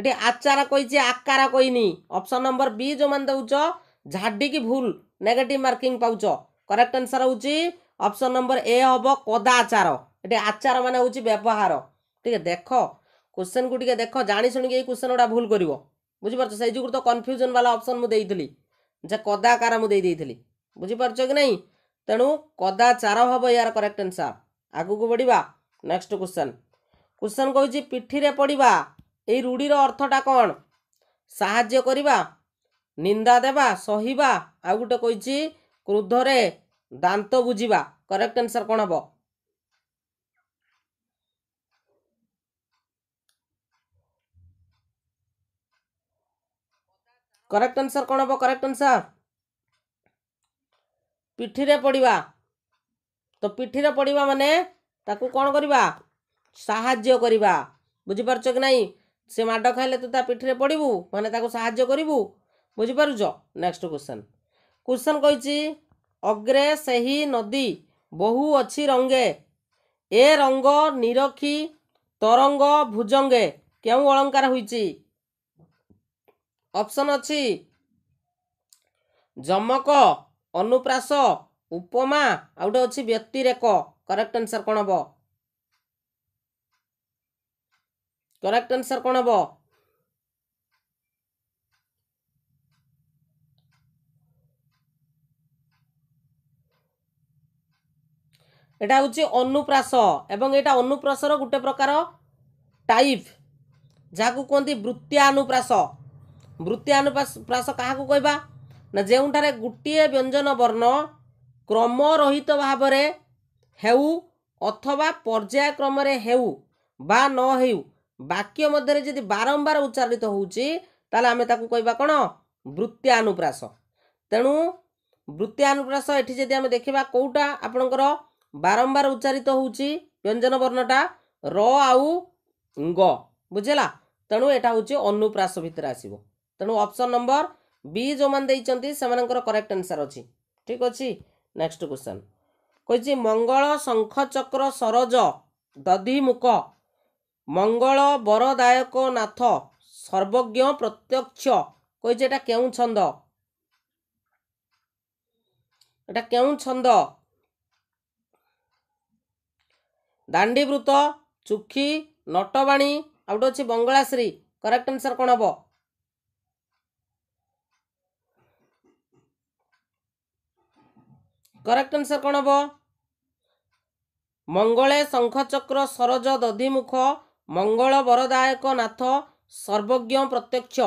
ଏଠି ଆଚାର କହିଛି ଆକାର କହିନି ଅପସନ୍ ନମ୍ବର ବି ଯେଉଁମାନେ ଦେଉଛ ଝାଡ଼ିକି ଭୁଲ ନେଗେଟିଭ୍ ମାର୍କିଂ ପାଉଛ କରେକ୍ଟ ଆନ୍ସର୍ ହେଉଛି ଅପସନ୍ ନମ୍ବର ଏ ହେବ କଦାଚାର ଏଠି ଆଚାର ମାନେ ହେଉଛି ବ୍ୟବହାର ଟିକେ ଦେଖ କୋଶ୍ଚେନ୍କୁ ଟିକେ ଦେଖ ଜାଣି ଶୁଣିକି ଏଇ କୋଶ୍ଚେନ୍ ଗୁଡ଼ା ଭୁଲ କରିବ ବୁଝିପାରୁଛ ସେଇ ଯୋଗୁଁ ତ କନଫ୍ୟୁଜନ୍ ବାଲା ଅପସନ୍ ମୁଁ ଦେଇଥିଲି ଯେ କଦାକାର ମୁଁ ଦେଇ ଦେଇଥିଲି ବୁଝିପାରୁଛ କି ନାହିଁ ତେଣୁ କଦାଚାର ହେବ ଏହାର କରେକ୍ଟ ଆନ୍ସର୍ ଆଗକୁ ବଢ଼ିବା ନେକ୍ସଟ କୋଶ୍ଚିନ୍ କୋଶ୍ଚିନ୍ କହୁଛି ପିଠିରେ ପଡ଼ିବା ଏଇ ରୂଢ଼ିର ଅର୍ଥଟା କ'ଣ ସାହାଯ୍ୟ କରିବା ନିନ୍ଦା ଦେବା ସହିବା ଆଉ ଗୋଟେ କହିଛି କ୍ରୋଧରେ ଦାନ୍ତ ବୁଝିବା କରେକ୍ଟ ଆନ୍ସର୍ କ'ଣ ହେବ କରେକ୍ଟ ଆନ୍ସର୍ କ'ଣ ହେବ କରେକ୍ଟ ଆନ୍ସର୍ ପିଠିରେ ପଡ଼ିବା ତ ପିଠିରେ ପଡ଼ିବା ମାନେ ତାକୁ କ'ଣ କରିବା ସାହାଯ୍ୟ କରିବା ବୁଝିପାରୁଛ କି ନାହିଁ ସେ ମାଡ଼ ଖାଇଲେ ତୁ ତା ପିଠିରେ ପଡ଼ିବୁ ମାନେ ତାକୁ ସାହାଯ୍ୟ କରିବୁ ବୁଝିପାରୁଛ ନେକ୍ସଟ କ୍ୱେଶ୍ଚନ୍ କ୍ୱେଶ୍ଚନ୍ କହିଛି ଅଗ୍ରେ ସେହି ନଦୀ ବହୁ ଅଛି ରଙ୍ଗେ ଏ ରଙ୍ଗ ନିରଖି ତରଙ୍ଗ ଭୁଜଙ୍ଗେ କେଉଁ ଅଳଙ୍କାର ହୋଇଛି ଅପସନ୍ ଅଛି ଜମକ ଅନୁପ୍ରାସ ଉପମା ଆଉ ଗୋଟେ ଅଛି ବ୍ୟତିରେକ କରେକ୍ଟ ଆନ୍ସର୍ କ'ଣ ହେବ କରେକ୍ଟ ଆନ୍ସର୍ କ'ଣ ହେବ ଏଇଟା ହେଉଛି ଅନୁପ୍ରାସ ଏବଂ ଏଇଟା ଅନୁପ୍ରାସର ଗୋଟେ ପ୍ରକାର ଟାଇପ୍ ଯାହାକୁ କୁହନ୍ତି ବୃତ୍ତିଆନୁପ୍ରାସ ବୃତ୍ତିଆନୁପ୍ରାସ କାହାକୁ କହିବା ନା ଯେଉଁଠାରେ ଗୋଟିଏ ବ୍ୟଞ୍ଜନ ବର୍ଣ୍ଣ କ୍ରମରହିତ ଭାବରେ ହେଉ ଅଥବା ପର୍ଯ୍ୟାୟକ୍ରମରେ ହେଉ ବା ନ ହେଉ ବାକ୍ୟ ମଧ୍ୟରେ ଯଦି ବାରମ୍ବାର ଉଚ୍ଚାରିତ ହେଉଛି ତାହେଲେ ଆମେ ତାକୁ କହିବା କ'ଣ ବୃତ୍ତିଆନୁପ୍ରାସ ତେଣୁ ବୃତ୍ତିଆନୁପ୍ରାସ ଏଠି ଯଦି ଆମେ ଦେଖିବା କେଉଁଟା ଆପଣଙ୍କର ବାରମ୍ବାର ଉଚ୍ଚାରିତ ହେଉଛି ବ୍ୟଞ୍ଜନ ବର୍ଣ୍ଣଟା ର ଆଉ ଗ ବୁଝିଲା ତେଣୁ ଏଇଟା ହେଉଛି ଅନୁପ୍ରାସ ଭିତରେ ଆସିବ ତେଣୁ ଅପସନ୍ ନମ୍ବର ବି ଯେଉଁମାନେ ଦେଇଛନ୍ତି ସେମାନଙ୍କର କରେକ୍ଟ ଆନ୍ସର ଅଛି ଠିକ୍ ଅଛି ନେକ୍ସଟ କୋଶ୍ଚିନ୍ କହିଛି ମଙ୍ଗଳ ଶଙ୍ଖ ଚକ୍ର ସରୋଜ ଦଧିମୁଖ ମଙ୍ଗଳ ବରଦାୟକ ନାଥ ସର୍ବଜ୍ଞ ପ୍ରତ୍ୟକ୍ଷ କହିଛି ଏଇଟା କେଉଁ ଛନ୍ଦ ଏଇଟା କେଉଁ ଛନ୍ଦ ଦାଣ୍ଡିବୃତ ଚୁଖି ନଟବାଣୀ ଆଉ ଗୋଟେ ଅଛି ବଙ୍ଗଳାଶ୍ରୀ କରେକ୍ଟ ଆନ୍ସର କ'ଣ ହେବ କରେକ୍ଟ ଆନ୍ସର କ'ଣ ହେବ ମଙ୍ଗଳେ ଶଙ୍ଖଚକ୍ର ସରୋଜ ଦଧିମୁଖ ମଙ୍ଗଳ ବରଦାୟକ ନାଥ ସର୍ବଜ୍ଞ ପ୍ରତ୍ୟକ୍ଷ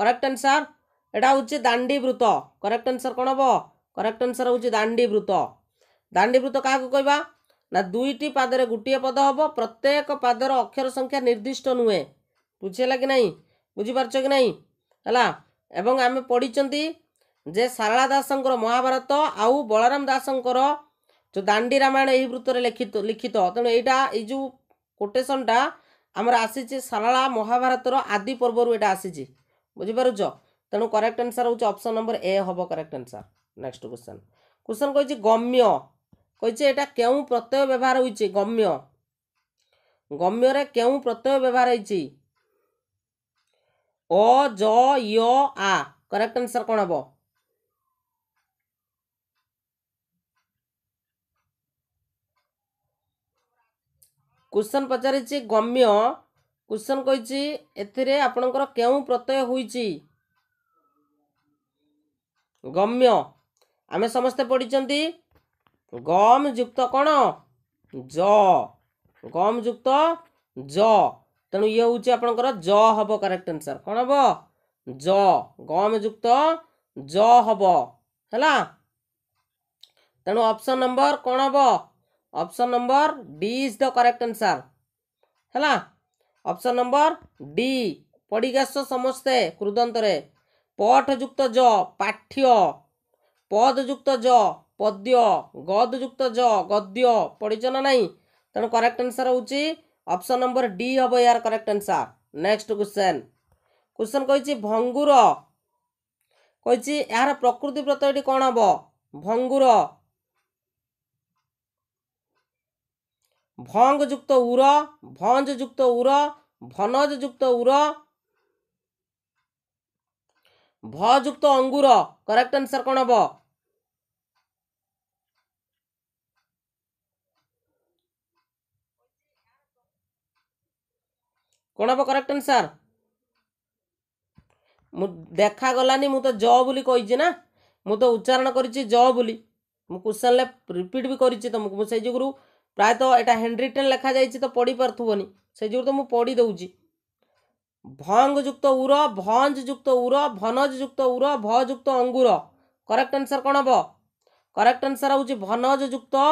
କରେକ୍ଟ ଆନ୍ସର ଏଇଟା ହେଉଛି ଦାଣ୍ଡିବୃତ କରେକ୍ଟ ଆନ୍ସର କ'ଣ ହେବ କରେକ୍ଟ ଆନ୍ସର ହେଉଛି ଦାଣ୍ଡିବୃତ ଦାଣ୍ଡିବୃତ କାହାକୁ କହିବା ନା ଦୁଇଟି ପାଦରେ ଗୋଟିଏ ପଦ ହେବ ପ୍ରତ୍ୟେକ ପାଦର ଅକ୍ଷର ସଂଖ୍ୟା ନିର୍ଦ୍ଦିଷ୍ଟ ନୁହେଁ ବୁଝିହେଲା କି ନାହିଁ ବୁଝିପାରୁଛ କି ନାହିଁ ହେଲା ଏବଂ ଆମେ ପଢ଼ିଛନ୍ତି ଯେ ଶାରଳା ଦାସଙ୍କର ମହାଭାରତ ଆଉ ବଳରାମ ଦାସଙ୍କର ଯେଉଁ ଦାଣ୍ଡି ରାମାୟଣ ଏହି ବୃତ୍ତରେ ଲିଖିତ ଲିଖିତ ତେଣୁ ଏଇଟା ଏଇ ଯେଉଁ କୋଟେସନଟା ଆମର ଆସିଛି ଶାରଳା ମହାଭାରତର ଆଦି ପର୍ବରୁ ଏଇଟା ଆସିଛି ବୁଝିପାରୁଛ ତେଣୁ କରେକ୍ଟ ଆନ୍ସର୍ ହେଉଛି ଅପସନ୍ ନମ୍ବର ଏ ହେବ correct answer next question question କହିଛି ଗମ୍ୟ କହିଛି ଏଇଟା କେଉଁ ପ୍ରତ୍ୟୟ ବ୍ୟବହାର ହୋଇଛି ଗମ୍ୟ ଗମ୍ୟରେ କେଉଁ ପ୍ରତ୍ୟୟ ବ୍ୟବହାର ହେଇଛି ଅ ଜ ୟ ଆ କରେକ୍ଟ ଆନ୍ସର୍ କ'ଣ ହେବ কোশ্চেন পচারিছি গম্য কোশ্চেন কইছি এতে আপনার কেউ প্রত্যয় হয়েছি গম্য আমি সমস্তে পড়ছেন গম যুক্ত কোণ জ গম যুক্ত জ তেণু ইয়ে হচ্ছে আপনার জ হব কারেক্ট আনসার কোণ হব জ গম যুক্ত জ হব ହେଲା ତେଣୁ ଅପସନ୍ ନମ୍ବର କ'ଣ ହେବ option number D is the correct answer ହେଲା ଅପସନ୍ ନମ୍ବର ଡି ପଡ଼ିଗାସ ସମସ୍ତେ କୃଦନ୍ତରେ ପଠ ଯୁକ୍ତ ଜ ପାଠ୍ୟ ପଦ ଯୁକ୍ତ ଜ ପଦ୍ୟ ଗଦ ଯୁକ୍ତ ଜ ଗଦ୍ୟ ପଢ଼ିଛ ନା ନାହିଁ ତେଣୁ କରେକ୍ଟ ଆନ୍ସର୍ ହେଉଛି ଅପସନ୍ ନମ୍ବର ଡି ହେବ ଏହାର correct answer next question question କହିଛି ଭଙ୍ଗୁର କହିଛି ଏହାର ପ୍ରକୃତି ପ୍ରତ୍ୟୟଟି କ'ଣ ହେବ ଭଙ୍ଗୁର ଭଙ୍ଗ ଯୁକ୍ତ ଉର ଭଞ୍ଜ ଯୁକ୍ତ ଉର ଭନଜ ଯୁକ୍ତ ଉର ଭଯୁକ୍ତ ଅଙ୍ଗୁର କରେକ୍ଟ ଆନ୍ସର କ'ଣ ହବ କ'ଣ ହବ କରେକ୍ଟ ଆନ୍ସର ମୁଁ ଦେଖାଗଲାନି ମୁଁ ତ ଜ ବୋଲି କହିଛି ନା ମୁଁ ତ ଉଚ୍ଚାରଣ କରିଛି ଜ ବୋଲି ମୁଁ କ୍ୱେଶ୍ଚନରେ ରିପିଟ୍ ବି କରିଛି ତୁମକୁ ମୁଁ ସେଇ ଯୋଗୁଁରୁ ପ୍ରାୟତଃ ଏଇଟା ହ୍ୟାଣ୍ଡ ରିଟର୍ନ ଲେଖାଯାଇଛି ତ ପଢ଼ିପାରୁଥିବନି ସେ ଯୋଗୁଁ ତ ମୁଁ ପଢ଼ି ଦେଉଛି ଭଙ୍ଗ ଯୁକ୍ତ ଉର ଭଞ୍ଜ ଯୁକ୍ତ ଉର ଭନଜ ଯୁକ୍ତ ଉର ଭ ଯୁକ୍ତ ଅଙ୍ଗୁର କରେକ୍ଟ ଆନ୍ସର୍ କ'ଣ ହେବ କରେକ୍ଟ ଆନ୍ସର୍ ହେଉଛି ଭନଜ ଯୁକ୍ତ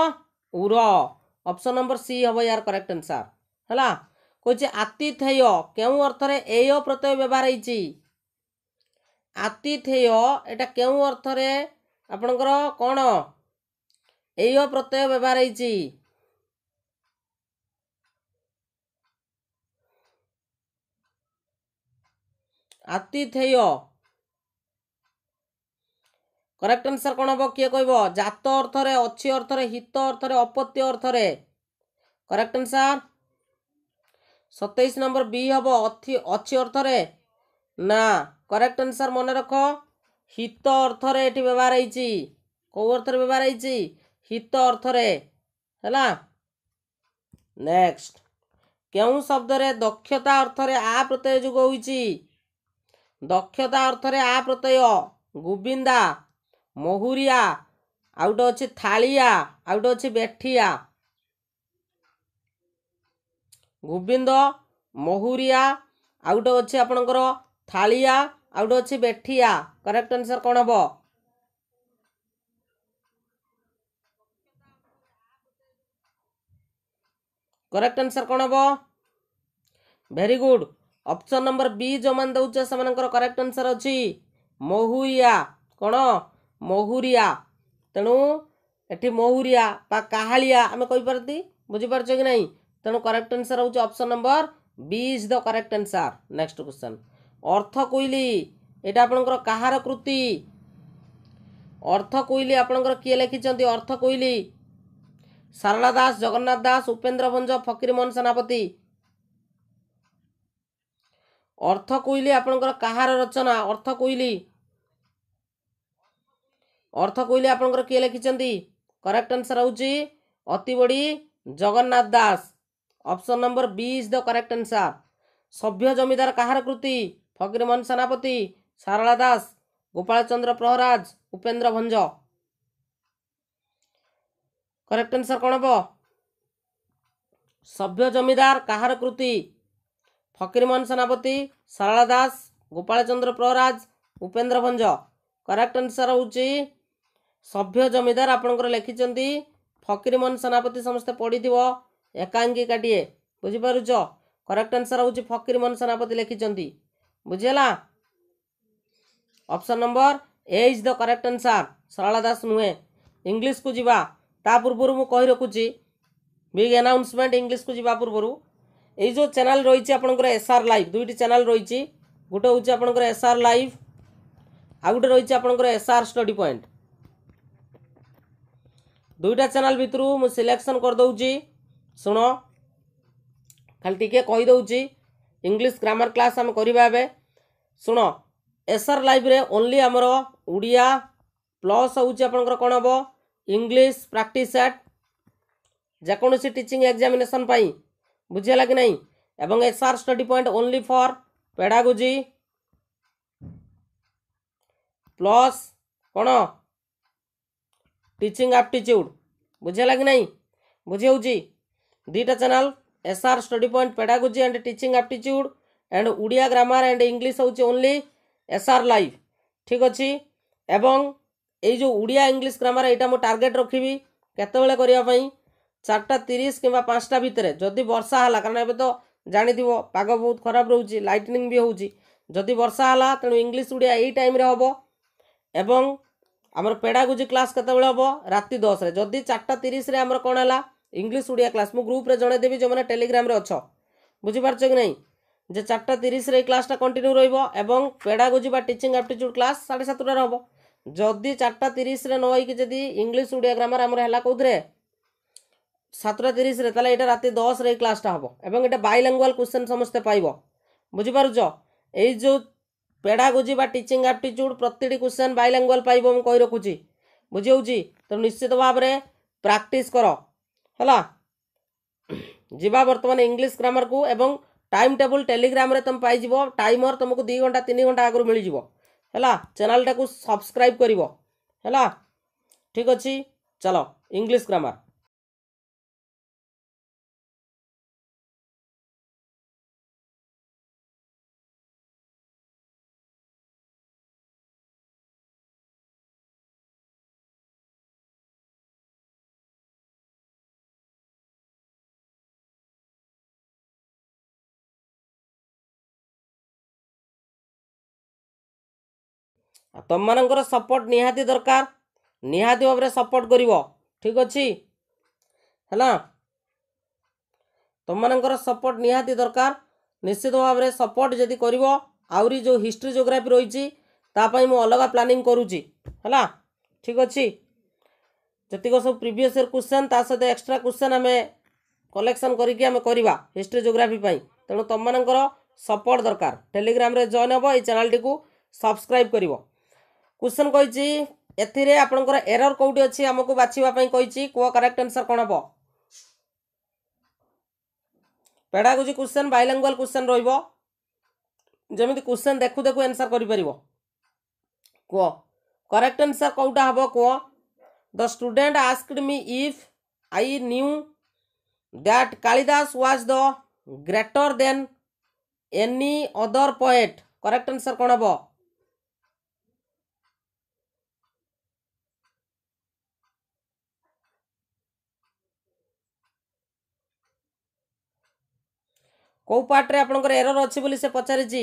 ଉର ଅପସନ୍ ନମ୍ବର ସି ହେବ ୟାର କରେକ୍ଟ ଆନ୍ସର୍ ହେଲା କହୁଛି ଆତିଥେୟ କେଉଁ ଅର୍ଥରେ ଏୟ ପ୍ରତ୍ୟୟ ବ୍ୟବହାର ହେଇଛି ଆତିଥେୟ ଏଇଟା କେଉଁ ଅର୍ଥରେ ଆପଣଙ୍କର କ'ଣ ଏୟ ପ୍ରତ୍ୟୟ ବ୍ୟବହାର ଆତିଥେୟ କରେକ୍ଟ ଆନ୍ସର କ'ଣ ହେବ କିଏ କହିବ ଜାତ ଅର୍ଥରେ ଅଛି ଅର୍ଥରେ ହିତ ଅର୍ଥରେ ଅପତ୍ୟ ଅର୍ଥରେ କରେକ୍ଟ ଆନ୍ସର ସତେଇଶ ନମ୍ବର ବି ହେବ ଅଛି ଅର୍ଥରେ ନା କରେକ୍ଟ ଆନ୍ସର ମନେ ରଖ ହିତ ଅର୍ଥରେ ଏଠି ବ୍ୟବହାର ହେଇଛି କେଉଁ ଅର୍ଥରେ ବ୍ୟବହାର ହେଇଛି ହିତ ଅର୍ଥରେ ହେଲା ନେକ୍ସଟ କେଉଁ ଶବ୍ଦରେ ଦକ୍ଷତା ଅର୍ଥରେ ଆ ପ୍ରତ୍ୟୟ ଯୋଗ ହୋଇଛି ଦକ୍ଷତା ଅର୍ଥରେ ଆ ପ୍ରତ୍ୟୟ ଗୋବିନ୍ଦା ମହୁରିଆ ଆଉ ଗୋଟେ ଅଛି ଥାଳିଆ ଆଉ ଗୋଟେ ଅଛି ବେଠିଆ ଗୋବିନ୍ଦ ମହୁରିଆ ଆଉ ଗୋଟେ ଅଛି ଆପଣଙ୍କର ଥାଳିଆ ଆଉ ଗୋଟେ ଅଛି ବେଠିଆ କରେକ୍ଟ ଆନ୍ସର କ'ଣ ହେବ କରେକ୍ଟ ଆନ୍ସର କ'ଣ ହେବ very good option number B ଯେଉଁମାନେ ଦେଉଛ ସେମାନଙ୍କର କରେକ୍ଟ ଆନ୍ସର୍ ଅଛି ମହୁରିଆ କ'ଣ ମହୁରିଆ ତେଣୁ ଏଠି ମହୁରିଆ ବା କାହାଳିଆ ଆମେ କହିପାରନ୍ତି ବୁଝିପାରୁଛ କି ନାହିଁ ତେଣୁ କରେକ୍ଟ ଆନ୍ସର୍ ହେଉଛି option number B is the correct answer next question ଅର୍ଥ କୋଇଲି ଏଇଟା ଆପଣଙ୍କର କାହାର କୃତି ଅର୍ଥ କୋଇଲି ଆପଣଙ୍କର କିଏ ଲେଖିଛନ୍ତି ଅର୍ଥ କୋଇଲି ସାରଳା ଦାସ ଜଗନ୍ନାଥ ଦାସ ଉପେନ୍ଦ୍ର ଭଞ୍ଜ ଫକୀରମୋହନ ସେନାପତି अर्थ कोईली आपणकर रचना अर्थ कोईली अर्थ कोईली आपणकर किए लिखिं करेक्ट आंसर होती बड़ी Jagannath Das option number B is the correct answer Sabhya Jamidar कहार कृति फकीरमोहन सेनापति सारला दास गोपाल चंद्र प्रहराज उपेन्द्र भंज करेक्ट आंसर कौन हम सभ्य जमीदार कहार कृति फकीरमोहन सेनापति सरला दास गोपाल चंद्र प्रराज उपेन्द्र भंज करेक्ट आंसर हूँ सभ्य जमीदार आपंकर लिखिंट फकीरमोहन सेनापति समस्ते पढ़ी एकांगी काटे बुझिप करेक्ट आंसर हूँ फकीरमोहन सेनापति लिखिं बुझेगा option number A is the correct answer Sarala Das नुहे इंग्लीश को जीवा पूर्व मुझे रखुच्छी बिग अनाउंसमेंट इंग्लीश को जीवा पूर्व এই যে চ্যানেল রয়েছে আপনার এসআর লাইভ দুইটি চ্যানেল রয়েছে গোটে হচ্ছে আপনার এসআর লাইভ আউ গোটে রয়েছে আপনার এসআর স্টডি পয়েন্ট দুইটা চ্যানেল ভিতর মু সিলেকশন করেদি শুণ খালি টিকি কইদি ইংলিশ গ্রামার ক্লাস আমি করা এবে শুণ এসআর লাইভ্রে ওনলি আমার ওড়িয়া প্লস হচ্ছে আপনার কম হব ইংলিশ প্রাকটিস সেট যেকোন টিচিং এক্সামিনেসন পাই ବୁଝିହେଲା କି ନାହିଁ ଏବଂ S R study point only for pedagogy plus କ'ଣ ଟିଚିଂ ଆପ୍ଟିଚ୍ୟୁଡ଼୍ ବୁଝିହେଲା କି ନାହିଁ ବୁଝିହେଉଛି ଦୁଇଟା channel S R study point pedagogy and teaching aptitude and Odia grammar and English ହେଉଛି ଓନ୍ଲି ଏସ୍ ଆର୍ ଲାଇଭ୍ ଠିକ୍ ଅଛି ଏବଂ ଏଇ ଯେଉଁ ଓଡ଼ିଆ ଇଂଲିଶ ଗ୍ରାମାର ଏଇଟା ମୁଁ ଟାର୍ଗେଟ୍ ରଖିବି କେତେବେଳେ କରିବା ପାଇଁ চারটা তিরিশ কিংবা পাঁচটা ভিতরে যদি ବର୍ଷା ହେଲା କାରଣ ଏବେ ତ ଜାଣିଥିବ ପାଗ ବହୁତ ଖରାପ ରହୁଛି ଲାଇଟନିଂ ବି ହେଉଛି ଯଦି ବର୍ଷା ହେଲା ତେଣୁ ଇଂଲିଶ ଓଡ଼ିଆ ଏଇ ଟାଇମ୍ରେ ହେବ ଏବଂ ଆମର ପେଡ଼ାଗୋଜି କ୍ଲାସ୍ କେତେବେଳେ ହେବ ରାତି ଦଶରେ ଯଦି ଚାରିଟା ତିରିଶରେ ଆମର କ'ଣ ହେଲା ଇଂଲିଶ ଓଡ଼ିଆ କ୍ଲାସ୍ ମୁଁ ଗ୍ରୁପ୍ରେ ଜଣାଇଦେବି ଯେଉଁମାନେ ଟେଲିଗ୍ରାମ୍ରେ ଅଛ ବୁଝିପାରୁଛ କି ନାହିଁ ଯେ ଚାରିଟା ତିରିଶରେ ଏଇ କ୍ଲାସ୍ଟା କଣ୍ଟିନ୍ୟୁ ରହିବ ଏବଂ ପେଡ଼ାଗୋଜି ବା ଟିଚିଂ ଆପ୍ଟିଚ୍ୟୁଡ଼୍ କ୍ଲାସ୍ ସାଢ଼େ ସାତଟାରେ ହେବ ଯଦି ଚାରିଟା ତିରିଶରେ ନ ହେଇକି ଯଦି ଇଂଲିଶ ଓଡ଼ିଆ ଗ୍ରାମାର ଆମର ହେଲା କେଉଁଥିରେ সাতটা তিরিশে তাহলে এটা রাতে দশরে এই ক্লাসটা হব এবং এটা বাইল্যাঙ্গুয়াল কোশ্চেন সমস্তে পাইব বুঝিপারুছ এই যে পেডাগোজি বা টিচিং আপ্টিচ্ୟୁଡ୍ প্রতিটি কোশ্চেন বাইল্যাঙ্গুয়াল পাইব ମୁଁ କହି ରଖୁଛି ବୁଝିହେଉଛି ତେଣୁ ନିଶ୍ଚିତ ଭାବରେ ପ୍ରାକ୍ଟିସ୍ କର ହେଲା ଯିବା ବର୍ତ୍ତମାନ ଇଂଲିଶ ଗ୍ରାମରକୁ ଏବଂ ଟାଇମ୍ ଟେବୁଲ୍ ଟେଲିଗ୍ରାମରେ ତୁମେ ପାଇଯିବ ଟାଇମର୍ ତୁମକୁ ଦୁଇ ଘଣ୍ଟା ତିନି ଘଣ୍ଟା ଆଗରୁ ମିଳିଯିବ ହେଲା ଚ୍ୟାନେଲ୍ଟାକୁ ସବସ୍କ୍ରାଇବ୍ କରିବ ହେଲା ଠିକ୍ ଅଛି ଚାଲ ଇଂଲିଶ ଗ୍ରାମର ଆଉ ତୁମମାନଙ୍କର ସପୋର୍ଟ ନିହାତି ଦରକାର ନିହାତି ଭାବରେ ସପୋର୍ଟ କରିବ ଠିକ୍ ଅଛି ହେଲା ତୁମମାନଙ୍କର ସପୋର୍ଟ ନିହାତି ଦରକାର ନିଶ୍ଚିତ ଭାବରେ ସପୋର୍ଟ ଯଦି କରିବ ଆହୁରି ଯେଉଁ ହିଷ୍ଟ୍ରି ଜୋଗ୍ରାଫି ରହିଛି ତା ପାଇଁ ମୁଁ ଅଲଗା ପ୍ଲାନିଂ କରୁଛି ହେଲା ଠିକ୍ ଅଛି ଯେତିକ ସବୁ ପ୍ରିଭିୟସ୍ ଇୟର୍ କ୍ୱେଶ୍ଚନ୍ ତା ସହିତ ଏକ୍ସଟ୍ରା କ୍ୱେଶ୍ଚନ୍ ଆମେ କଲେକ୍ସନ୍ କରିକି ଆମେ କରିବା ହିଷ୍ଟ୍ରି ଜୋଗ୍ରାଫି ପାଇଁ ତେଣୁ ତୁମମାନଙ୍କର ସପୋର୍ଟ ଦରକାର ଟେଲିଗ୍ରାମ୍ରେ ଜଏନ୍ ହେବ ଏଇ ଚ୍ୟାନେଲ୍ଟିକୁ ସବସ୍କ୍ରାଇବ୍ କରିବ क्वेश्चन कही एर एरर कौटी अच्छी आमको बाछवापी कह करेक्ट आंसर कौन हम पेड़ागोजी क्वेश्चन बैलांगुआल क्वेश्चन रमि क्वेश्चन देखु देखु आंसर कर करेक्ट आंसर कौटा हम कह the student asked me if I knew that Kalidas was the greater than any other poet correct answer कौन हम କେଉଁ ପାର୍ଟରେ ଆପଣଙ୍କର ଏରର୍ ଅଛି ବୋଲି ସେ ପଚାରିଛି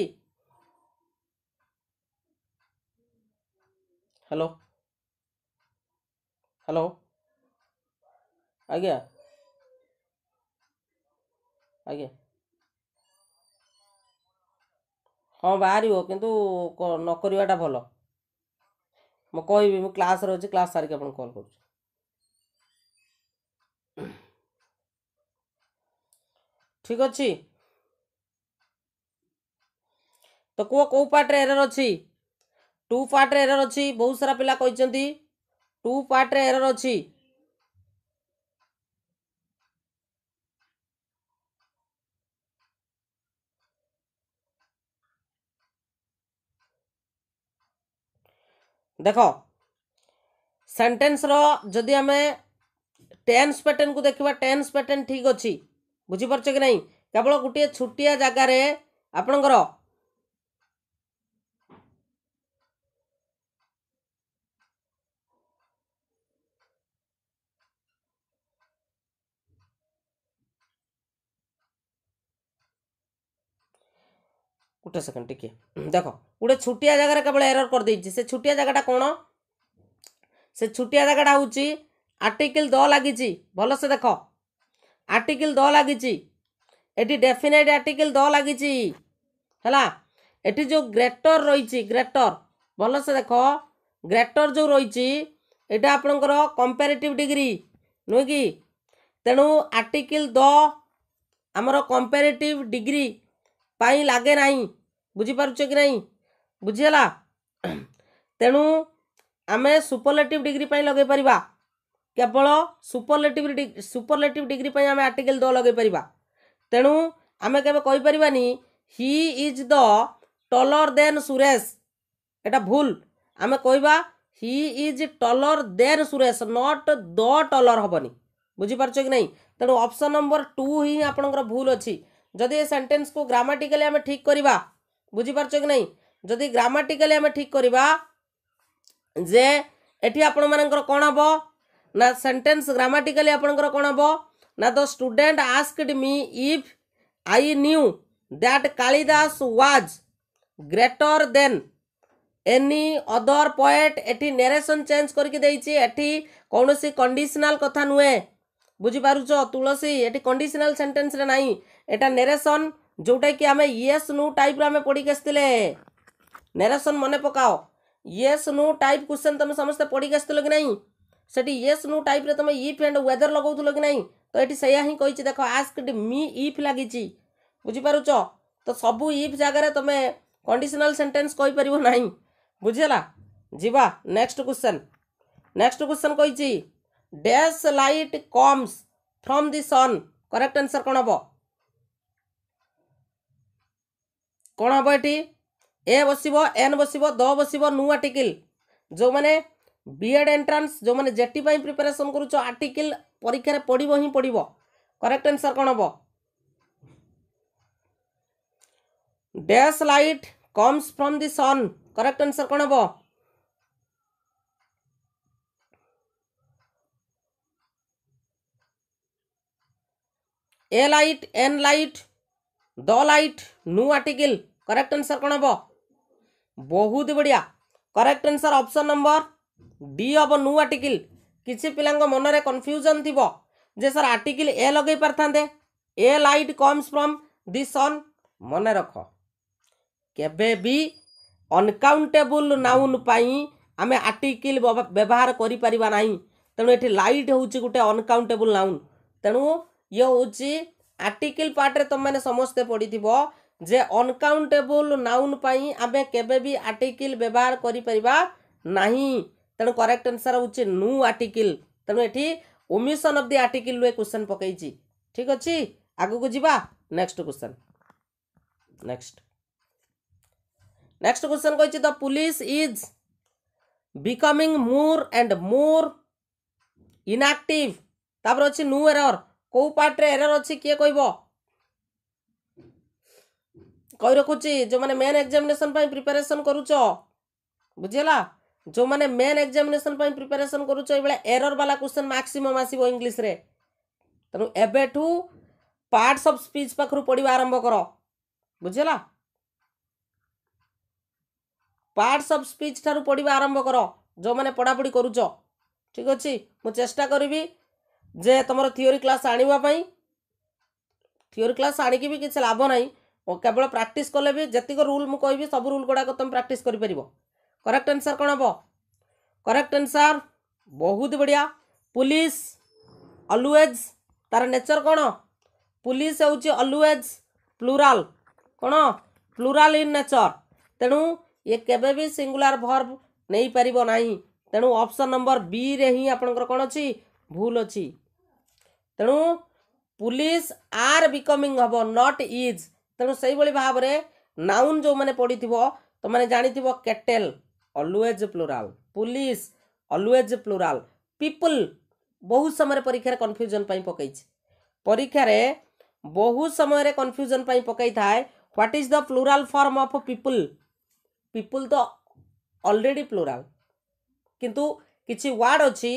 ହ୍ୟାଲୋ ହ୍ୟାଲୋ ଆଜ୍ଞା ଆଜ୍ଞା ହଁ ବାହାରିବ କିନ୍ତୁ ନ କରିବାଟା ଭଲ ମୁଁ କହିବି ମୁଁ କ୍ଲାସ୍ରେ ଅଛି କ୍ଲାସ୍ ସାରିକି ଆପଣଙ୍କୁ କଲ୍ କରୁଛି ଠିକ୍ ଅଛି ତ କୁହ କେଉଁ ପାର୍ଟରେ ଏରର୍ ଅଛି ଟୁ ପାର୍ଟରେ ଏରର୍ ଅଛି ବହୁତ ସାରା ପିଲା କହିଛନ୍ତି ଟୁ ପାର୍ଟରେ ଏରର୍ ଅଛି ଦେଖ ସେଣ୍ଟେନ୍ସର ଯଦି ଆମେ ଟେନ୍ସ ପେଟେନ୍କୁ ଦେଖିବା ଟେନ୍ସ ପେଟେନ୍ ଠିକ୍ ଅଛି ବୁଝିପାରୁଛ କି ନାହିଁ କେବଳ ଗୋଟିଏ ଛୁଟିଆ ଜାଗାରେ ଆପଣଙ୍କର ଗୋଟେ ସେକେଣ୍ଡ ଟିକେ ଦେଖ ଗୋଟେ ଛୋଟିଆ ଜାଗାରେ କେବଳ ଏରର୍ କରିଦେଇଛି ସେ ଛୋଟିଆ ଜାଗାଟା କ'ଣ ସେ ଛୋଟିଆ ଜାଗାଟା ହେଉଛି ଆର୍ଟିକିଲ୍ ଦ ଲାଗିଛି ଭଲସେ ଦେଖ ଆର୍ଟିକିଲ୍ ଦ ଲାଗିଛି ଏଠି ଡେଫିନେଟ୍ ଆର୍ଟିକିଲ୍ ଦ ଲାଗିଛି ହେଲା ଏଠି ଯେଉଁ ଗ୍ରେଟର୍ ରହିଛି ଗ୍ରେଟର୍ ଭଲସେ ଦେଖ ଗ୍ରେଟର୍ ଯେଉଁ ରହିଛି ଏଇଟା ଆପଣଙ୍କର କମ୍ପାରେଟିଭ୍ ଡିଗ୍ରୀ ନୁହେଁ କି ତେଣୁ ଆର୍ଟିକିଲ୍ ଦ ଆମର କମ୍ପାରେଟିଭ୍ ଡିଗ୍ରୀ ପାଇଁ ଲାଗେ ନାହିଁ ବୁଝିପାରୁଛ କି ନାହିଁ ବୁଝିହେଲା ତେଣୁ ଆମେ ସୁପରଲେଟିଭ୍ ଡିଗ୍ରୀ ପାଇଁ ଲଗାଇ ପାରିବା କେବଳ ସୁପରଲେଟିଭ୍ ସୁପରଲେଟିଭ୍ ଡିଗ୍ରୀ ପାଇଁ ଆମେ ଆର୍ଟିକେଲ୍ ଦ ଲଗାଇ ପାରିବା ତେଣୁ ଆମେ କେବେ କହିପାରିବାନି he is the taller than Suresh ଏଇଟା ଭୁଲ ଆମେ କହିବା he is taller than Suresh not the taller ହେବନି ବୁଝିପାରୁଛ କି ନାହିଁ ତେଣୁ ଅପସନ୍ ନମ୍ବର ଟୁ ହିଁ ଆପଣଙ୍କର ଭୁଲ ଅଛି ଯଦି ଏ ସେଣ୍ଟେନ୍ସକୁ ଗ୍ରାମାଟିକାଲି ଆମେ ଠିକ୍ କରିବା ବୁଝିପାରୁଛ କି ନାହିଁ ଯଦି ଗ୍ରାମାଟିକାଲି ଆମେ ଠିକ୍ କରିବା ଯେ ଏଠି ଆପଣମାନଙ୍କର କ'ଣ ହେବ ନା ସେଣ୍ଟେନ୍ସ ଗ୍ରାମାଟିକାଲି ଆପଣଙ୍କର କ'ଣ ହେବ ନା the student asked me if I knew that Kalidas was greater than any other poet ଏଠି ନେରେସନ୍ ଚେଞ୍ଜ କରିକି ଦେଇଛି ଏଠି କୌଣସି କଣ୍ଡିସନାଲ୍ କଥା ନୁହେଁ ବୁଝିପାରୁଛ ତୁଳସୀ ଏଠି କଣ୍ଡିସନାଲ୍ ସେଣ୍ଟେନ୍ସରେ ନାହିଁ एटा नेरेसन जोटा कि आम येस नो टाइप आम पढ़ी आसते नेरेसन मन पकाओ येस नो टाइप क्वेश्चन तुम समस्त पढ़ी की कि ना से येस नो टाइप तुम इफ एंड व्वेदर लगाऊ कि ना तो ये से देख आस्कट मी इफ लगी बुझिपार तो सब इफ जगार तुम कंडीशनाल सेन्टेन्स कहींपर ना बुझेगा जीवा नेक्स्ट क्वेश्चन नेक्स्ट क्वेश्चन कही dash light comes from the sun correct answer कौन हम କ'ଣ ହେବ ଏଠି ଏ ବସିବ ଏନ୍ ବସିବ ଦ ବସିବ ନୁ ଆର୍ଟିକିଲ୍ ଯେଉଁମାନେ ବିଏଡ଼୍ ଏଣ୍ଟ୍ରାନ୍ସ ଯେଉଁମାନେ ଜେଟି ପାଇଁ ପ୍ରିପାରେସନ୍ କରୁଛ ଆର୍ଟିକିଲ୍ ପରୀକ୍ଷାରେ ପଡ଼ିବ ହିଁ ପଡ଼ିବ କରେକ୍ଟ ଆନ୍ସର୍ କ'ଣ ହେବ dash light comes from the sun correct answer କ'ଣ ହେବ a light an light the light no article correct answer कौन हम बहुत बढ़िया correct answer option number D हम न्यू आर्टिकल किसी पिला मन में कन्फ्यूजन थी जे सर आर्टिकल ए लगे पारे a light comes from the sun मन रख के अनकाउंटेबुल नाउन आम आर्टिकल व्यवहार ବ୍ୟବହାର କରିପାରିବା ନାହିଁ ତେଣୁ ଏଠି ଲାଇଟ୍ ହେଉଛି ଗୋଟେ ଅନକାଉଣ୍ଟେବୁଲ୍ ନାଉନ୍ ତେଣୁ আর্টিকল পার্টে তোমাদের সমস্তে পড়িথিব যে ଅନକାଉଣ୍ଟେବୁଲ୍ ନାଉନ୍ ପାଇଁ ଆମେ କେବେ ବି ଆର୍ଟିକିଲ୍ ବ୍ୟବହାର କରିପାରିବା ନାହିଁ ତେଣୁ କରେକ୍ଟ ଆନ୍ସର୍ ହେଉଛି ନୁ ଆର୍ଟିକିଲ୍ ତେଣୁ ଏଠି ଓମିସନ୍ ଅଫ୍ ଦି ଆର୍ଟିକିଲ୍ରୁ ଏ କ୍ୱେଶ୍ଚନ୍ ପକାଇଛି ଠିକ୍ ଅଛି ଆଗକୁ ଯିବା next question next next question କହିଛି the police is becoming more and more inactive ତାପରେ ଅଛି ନୁ ଏରର୍ କେଉଁ ପାର୍ଟରେ ଏରର୍ ଅଛି କିଏ କହିବ କହି ରଖୁଛି ଯେଉଁମାନେ ମେନ୍ ଏକ୍ଜାମିନେସନ୍ ପାଇଁ ପ୍ରିପାରେସନ୍ କରୁଛ ବୁଝିହେଲା ଯେଉଁମାନେ ମେନ୍ ଏକ୍ଜାମିନେସନ୍ ପାଇଁ ପ୍ରିପାରେସନ୍ କରୁଛ ଏଇଭଳିଆ ଏରର୍ ବାଲା କ୍ୱେଶ୍ଚନ୍ ମାକ୍ସିମମ୍ ଆସିବ ଇଂଲିଶରେ ତେଣୁ ଏବେଠୁ ପାର୍ଟସ୍ ଅଫ୍ ସ୍ପିଚ୍ ପାଖରୁ ପଢ଼ିବା ଆରମ୍ଭ କର ବୁଝିହେଲା ପାର୍ଟସ୍ ଅଫ୍ ସ୍ପିଚ୍ ଠାରୁ ପଢ଼ିବା ଆରମ୍ଭ କର ଯେଉଁମାନେ ପଢ଼ାପଢ଼ି କରୁଛ ଠିକ୍ ଅଛି ମୁଁ ଚେଷ୍ଟା କରିବି जे तुम थीओरी क्लास आई थीओरी क्लास आण की भी किसी लाभ ना केवल प्राक्ट कले भी जितक रूल मुझे कहि सब रूल गुड़ाक तुम प्राक्ट कर करेक्ट आंसर कौन हम करेक्ट आंसर बहुत बढ़िया पुलिस अलवेज तार नेचर कौन पुलिस होलवेज प्लूराल कौन प्लूराल इन नेचर तेणु ये केवे भी सिंगुलर भर्व नहीं पार ना तेणु ऑप्शन नंबर बी रे ही आपण कौन अच्छी भूल अच्छी ତେଣୁ ପୁଲିସ୍ ଆର୍ ବିକମିଂ ହେବ ନଟ୍ ଇଜ୍ ତେଣୁ ସେଇଭଳି ଭାବରେ ନାଉନ୍ ଯେଉଁମାନେ ପଡ଼ିଥିବ ତୁମମାନେ ଜାଣିଥିବ cattle always plural police always plural people ବହୁତ ସମୟରେ ପରୀକ୍ଷାରେ କନଫ୍ୟୁଜନ୍ ପାଇଁ ପକାଇଛି ପରୀକ୍ଷାରେ ବହୁତ ସମୟରେ କନଫ୍ୟୁଜନ୍ ପାଇଁ ପକାଇଥାଏ what is the plural form of people people ତ ଅଲରେଡ଼ି ପ୍ଲୁରାଲ୍ କିନ୍ତୁ କିଛି ୱାର୍ଡ଼ ଅଛି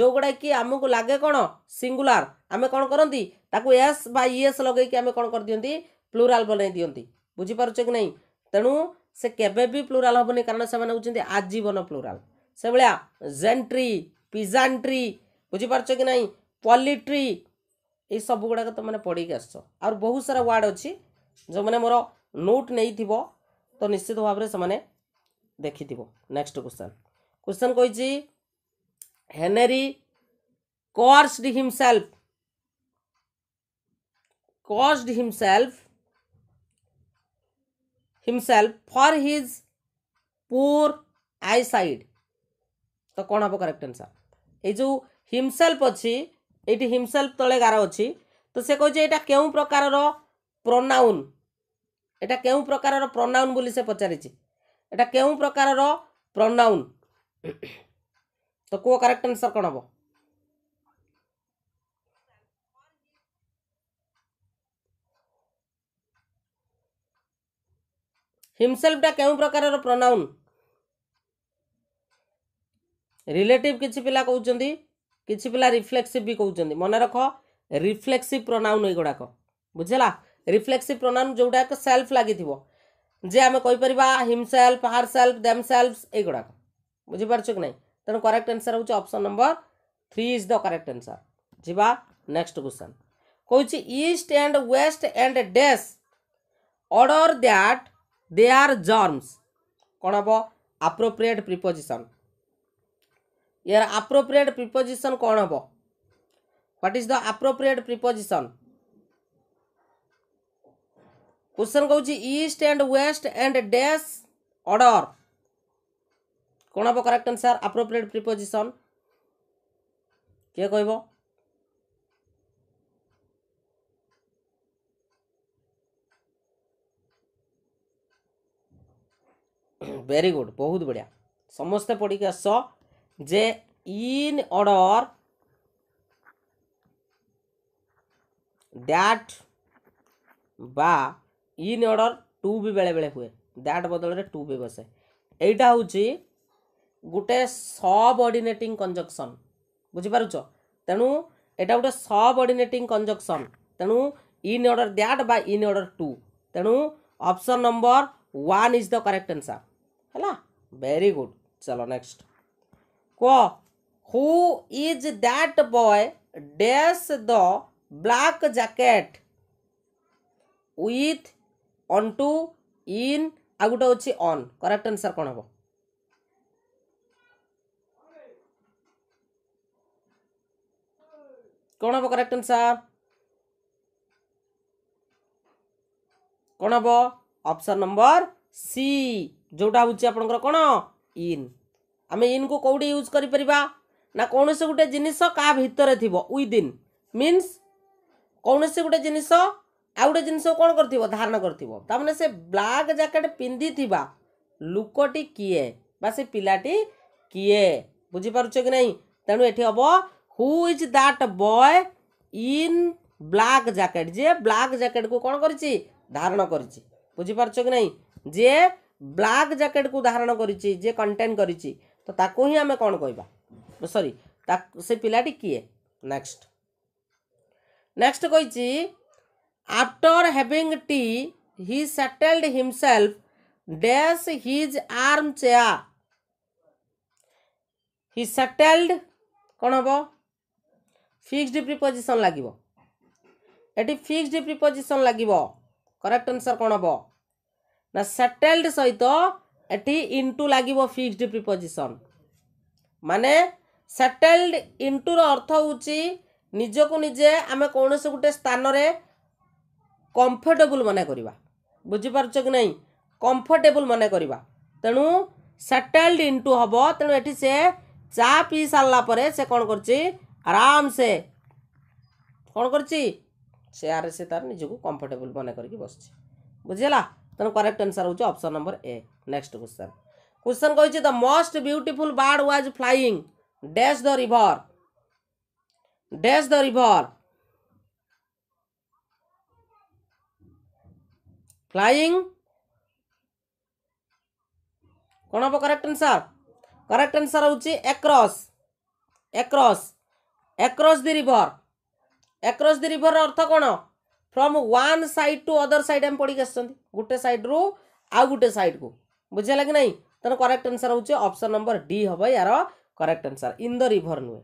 ଯେଉଁଗୁଡ଼ାକି ଆମକୁ ଲାଗେ କ'ଣ ସିଙ୍ଗୁଲାର आम कौन करती एस बाएस लगे आम कौन कर दिखती प्लूराल बन दिखती बुझीपार कि नहीं तेणु से केवे भी प्लूराल हेनी कारण से आजीवन प्लूराल से भाया जेन्ट्री पिजाट्री बुझीपार कि ना पलिट्री ये सब गुड़ाक तुम पढ़ी आस बहुत सारा वार्ड अच्छी जो मैंने मोर नोट नहीं थो तो निश्चित भाव से मैंने देखी नेक्स्ट क्वेश्चन क्वेश्चन कही Henry curse D himself caused himself himself for his poor eyesight ତ କ'ଣ ହେବ କରେକ୍ଟ ଆନ୍ସର୍ ଏଇ ଯେଉଁ ହିମସେଲ୍ଫ ଅଛି ଏଇଠି ହିମସେଲ୍ଫ ତଳେ ଗାର ଅଛି ତ ସେ କହୁଛି ଏଇଟା କେଉଁ ପ୍ରକାରର ପ୍ରୋନାଉନ୍ ଏଇଟା କେଉଁ ପ୍ରକାରର ପ୍ରନାଉନ୍ ବୋଲି ସେ ପଚାରିଛି ଏଇଟା କେଉଁ ପ୍ରକାରର ପ୍ରନାଉନ୍ ତ କେଉଁ କରେକ୍ଟ ଆନ୍ସର୍ କ'ଣ ହେବ हिमसेल्फा के प्रकार प्रोनाउन रिलेटिव किसी पिला कौन कि पिला रिफ्लेक्सीव भी कौन मन रख रिफ्लेक्सीव प्रोनाउन युवाक बुझेगा रिफ्लेक्सीव प्रोनाउन जो जोटा सेल्फ लगी आम कहींपर himself herself themself युवाक बुझीपार कि ना तेना करेक्ट आंसर हूँ option number three is the correct answer जीवा नेक्स्ट क्वेश्चन कौच east and west and dash order that they are germs କ'ଣ ହେବ ଆପ୍ରୋପ୍ରିଏଟ୍ ପ୍ରିପୋଜିସନ୍ ୟାର ଆପ୍ରୋପ୍ରିଏଟ୍ ପ୍ରିପୋଜିସନ୍ କ'ଣ ହେବ what is the appropriate preposition question କହୁଛି east and west and dash order କ'ଣ ହେବ କରେକ୍ଟ ଆନ୍ସର୍ ଆପ୍ରୋପ୍ରିଏଟ୍ ପ୍ରିପୋଜିସନ୍ କିଏ କହିବ ଭେରି ଗୁଡ଼୍ ବହୁତ ବଢ଼ିଆ ସମସ୍ତେ ପଢ଼ିକି ଆସ ଯେ ଇନ୍ ଅର୍ଡ଼ର ଦ୍ୟାଟ୍ ବା ଇନ୍ ଅର୍ଡ଼ର ଟୁ ବି ବେଳେବେଳେ ହୁଏ ଦ୍ୟାଟ୍ ବଦଳରେ ଟୁ ବି ବସେ ଏଇଟା ହେଉଛି ଗୋଟେ ସବ୍ ଅର୍ଡ଼ିନେଟିଂ କଞ୍ଜକ୍ସନ୍ ବୁଝିପାରୁଛ ତେଣୁ ଏଇଟା ଗୋଟେ ସବ୍ ଅର୍ଡ଼ିନେଟିଂ କଞ୍ଜକ୍ସନ୍ ତେଣୁ ଇନ୍ ଅର୍ଡ଼ର ଦ୍ୟାଟ୍ ବା ଇନ୍ ଅର୍ଡ଼ର ଟୁ ତେଣୁ option number one is the correct answer है ना वेरी गुड चलो नेक्स्ट को who is that boy dash the black jacket with on to in आ गोटे अच्छे अन् करेक्ट आंसर कौन हम कौन हम करेक्ट आंसर कौन हम ऑप्शन नंबर सी जोटा हूँ आप कौन इन आम इन को कौटे यूज करा ना कौन से गोटे जिनस क्या भितर थी विदिन मीनस कौन से गोटे जिनस आ गए जिनस कौन कर धारण कर ब्लाक जैकेट पिंधि लुकटी किए बा पाटी किए बुझिपार कि ना तेणु ये हम who's that boy in black jacket जे ब्लाक जैकेट को कौन कर धारण कर बुझिपार कि ना जे ବ୍ଲାକ୍ ଜ୍ୟାକେଟ୍କୁ ଧାରଣ କରିଛି ଯିଏ କଣ୍ଟେନ୍ କରିଛି ତ ତାକୁ ହିଁ ଆମେ କ'ଣ କହିବା ସରି ସେ ପିଲାଟି କିଏ ନେକ୍ସଟ ନେକ୍ସଟ କହିଛି after having tea he settled himself dash his arm chair he settled କ'ଣ ହେବ ଫିକ୍ସଡ୍ ପ୍ରିପୋଜିସନ୍ ଲାଗିବ ଏଠି ଫିକ୍ସଡ୍ ପ୍ରିପୋଜିସନ୍ ଲାଗିବ କରେକ୍ଟ ଆନ୍ସର୍ କ'ଣ ହେବ ନା ସେଟେଲ୍ଡ ସହିତ ଏଠି ଇଣ୍ଟୁ ଲାଗିବ ଫିକ୍ସଡ୍ ପ୍ରିପୋଜିସନ୍ ମାନେ ସେଟେଲ୍ଡ ଇଣ୍ଟୁର ଅର୍ଥ ହେଉଛି ନିଜକୁ ନିଜେ ଆମେ କୌଣସି ଗୋଟେ ସ୍ଥାନରେ କମ୍ଫର୍ଟେବୁଲ୍ ମନେ କରିବା ବୁଝିପାରୁଛ କି ନାହିଁ କମ୍ଫର୍ଟେବୁଲ୍ ମନେ କରିବା ତେଣୁ ସେଟେଲ୍ଡ ଇଣ୍ଟୁ ହେବ ତେଣୁ ଏଠି ସେ ଚା ପିଇ ସାରିଲା ପରେ ସେ କ'ଣ କରୁଛି ଆରାମସେ କ'ଣ କରୁଛି ଚେୟାରରେ ସେ ତା'ର ନିଜକୁ କମ୍ଫର୍ଟେବୁଲ୍ ମନେ କରିକି ବସୁଛି ବୁଝିହେଲା तेनालीरेक्ट आंसर हूँ option number A next question question कही most beautiful bird was flying dash the river dash the river flying कौन हम करेक्ट आंसर करेक्ट आंसर हूँ across across across the river across the river अर्थ कौन from one side to other side आम पढ़ी आस गोटे सैड्रु आ गोटे सैड को बुझेगा कि ना तेनाली करेक्ट आंसर हूँ ऑप्शन नंबर डी हम यार correct answer in the river नुहे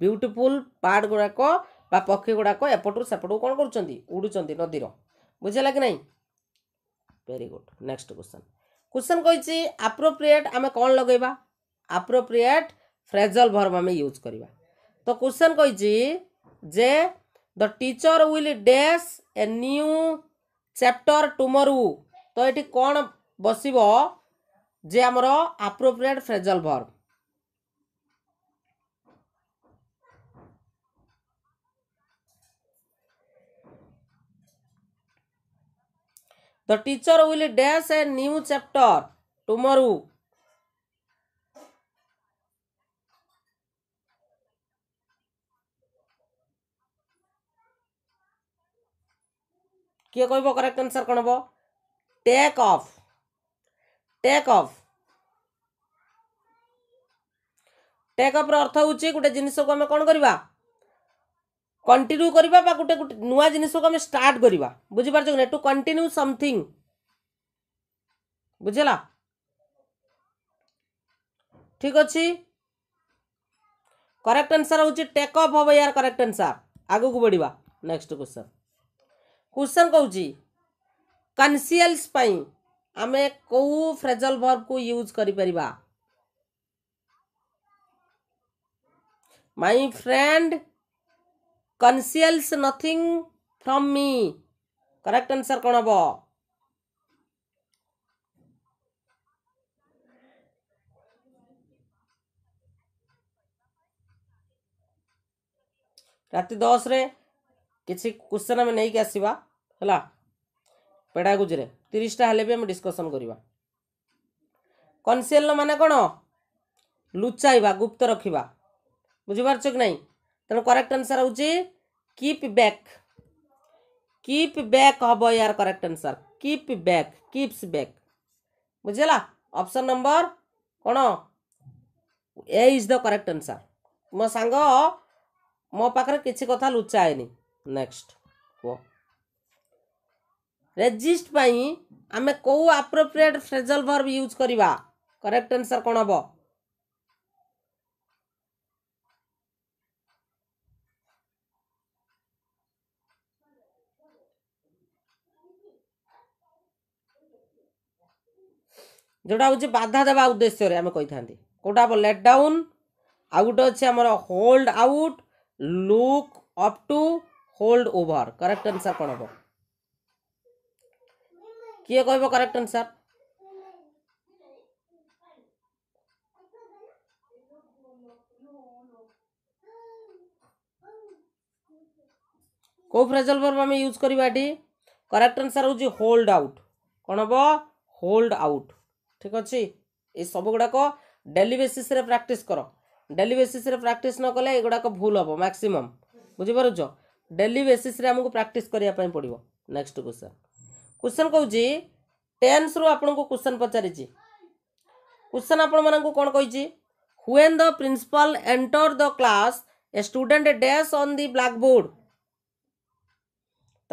ब्यूटिफुल पार्ट गुड़ाक पक्षी गुड़ाक एपटू सेपटू कौन कर उड़ुंट नदीर बुझेगा कि ना very good next question question कही आप्रोप्रिएट आम कौन लगेगा आप्रोप्रिएट फ्रेजल भर्म आम यूज करवा तो क्वेश्चन कही जे the teacher will dash a new chapter tomorrow ତ ଏଠି କ'ଣ ବସିବ ଯେ ଆମର appropriate phrasal verb the teacher will dash a new chapter tomorrow किए कह करेक्ट आंसर कौन हम take off take off take off take up अर्थ हूँ गोटे जिनस को आम कौन करवा कंटिन्यू करवा गोटे नुआ जिनस को आम स्टार्ट करवा बुझिपार टू कंटिन्यू समथिंग बुझला ठीक अच्छे करेक्ट आंसर हूँ टेक ऑफ हम यार करेक्ट आंसर आगे बढ़िया नेक्स्ट क्वेश्चन क्वेश्चन कौच कनसीयल्स आम कौ फ्रेजल भर्ब को यूज कर my friend conceals nothing from me correct answer कौन हम राति दस रे किसी क्वेश्चन आम नहीं आसवा है पेड़ागुजे तीसटा हेले भी आम डिस्कसन करवा कनसील मान कौन लुचाइवा गुप्त रखा बुझिपार कि ना तेना correct answer keep back keep back हम यार correct answer keep back keeps back बुझेगा ऑप्शन नंबर कौन A is the correct answer मो सांग मो पाखे कि लुचाएनी नेक्स्ट कह ରେଜିଷ୍ଟ ପାଇଁ ଆମେ କେଉଁ ଆପ୍ରୋପ୍ରିଏଟ୍ ଫ୍ରେଜଲ୍ ଭର୍ବ ୟୁଜ୍ କରିବା କରେକ୍ଟ ଆନ୍ସର୍ କ'ଣ ହେବ ଯେଉଁଟା ହେଉଛି ବାଧା ଦେବା ଉଦ୍ଦେଶ୍ୟରେ ଆମେ କହିଥାନ୍ତି କେଉଁଟା ହେବ ଲେଟ୍ ଡାଉନ୍ ଆଉ ଗୋଟେ ଅଛି ଆମର hold out look up to hold over correct answer କ'ଣ ହେବ किए कह करेक्ट आंसर कौ फ्रेजल वर्ब आम यूज करवा करेक्ट आंसर हूँ होल्ड आउट कौन हम होल्ड आउट ठीक अच्छे ये सब गुड़ाक डेली बेसीस प्राक्ट कर डेली बेसीस प्राक्ट न कले भूल हम मैक्सीम बुझीप डेली बेसीस प्राक्ट करने पड़ो नेक्स्ट क्वेश्चन क्वेश्चन कौचे टेन्स रु आपन को क्वेश्चन पचारिचे क्वेश्चन आपण मानक कोण कहिचे when the principal enter the class a student dash on the blackboard board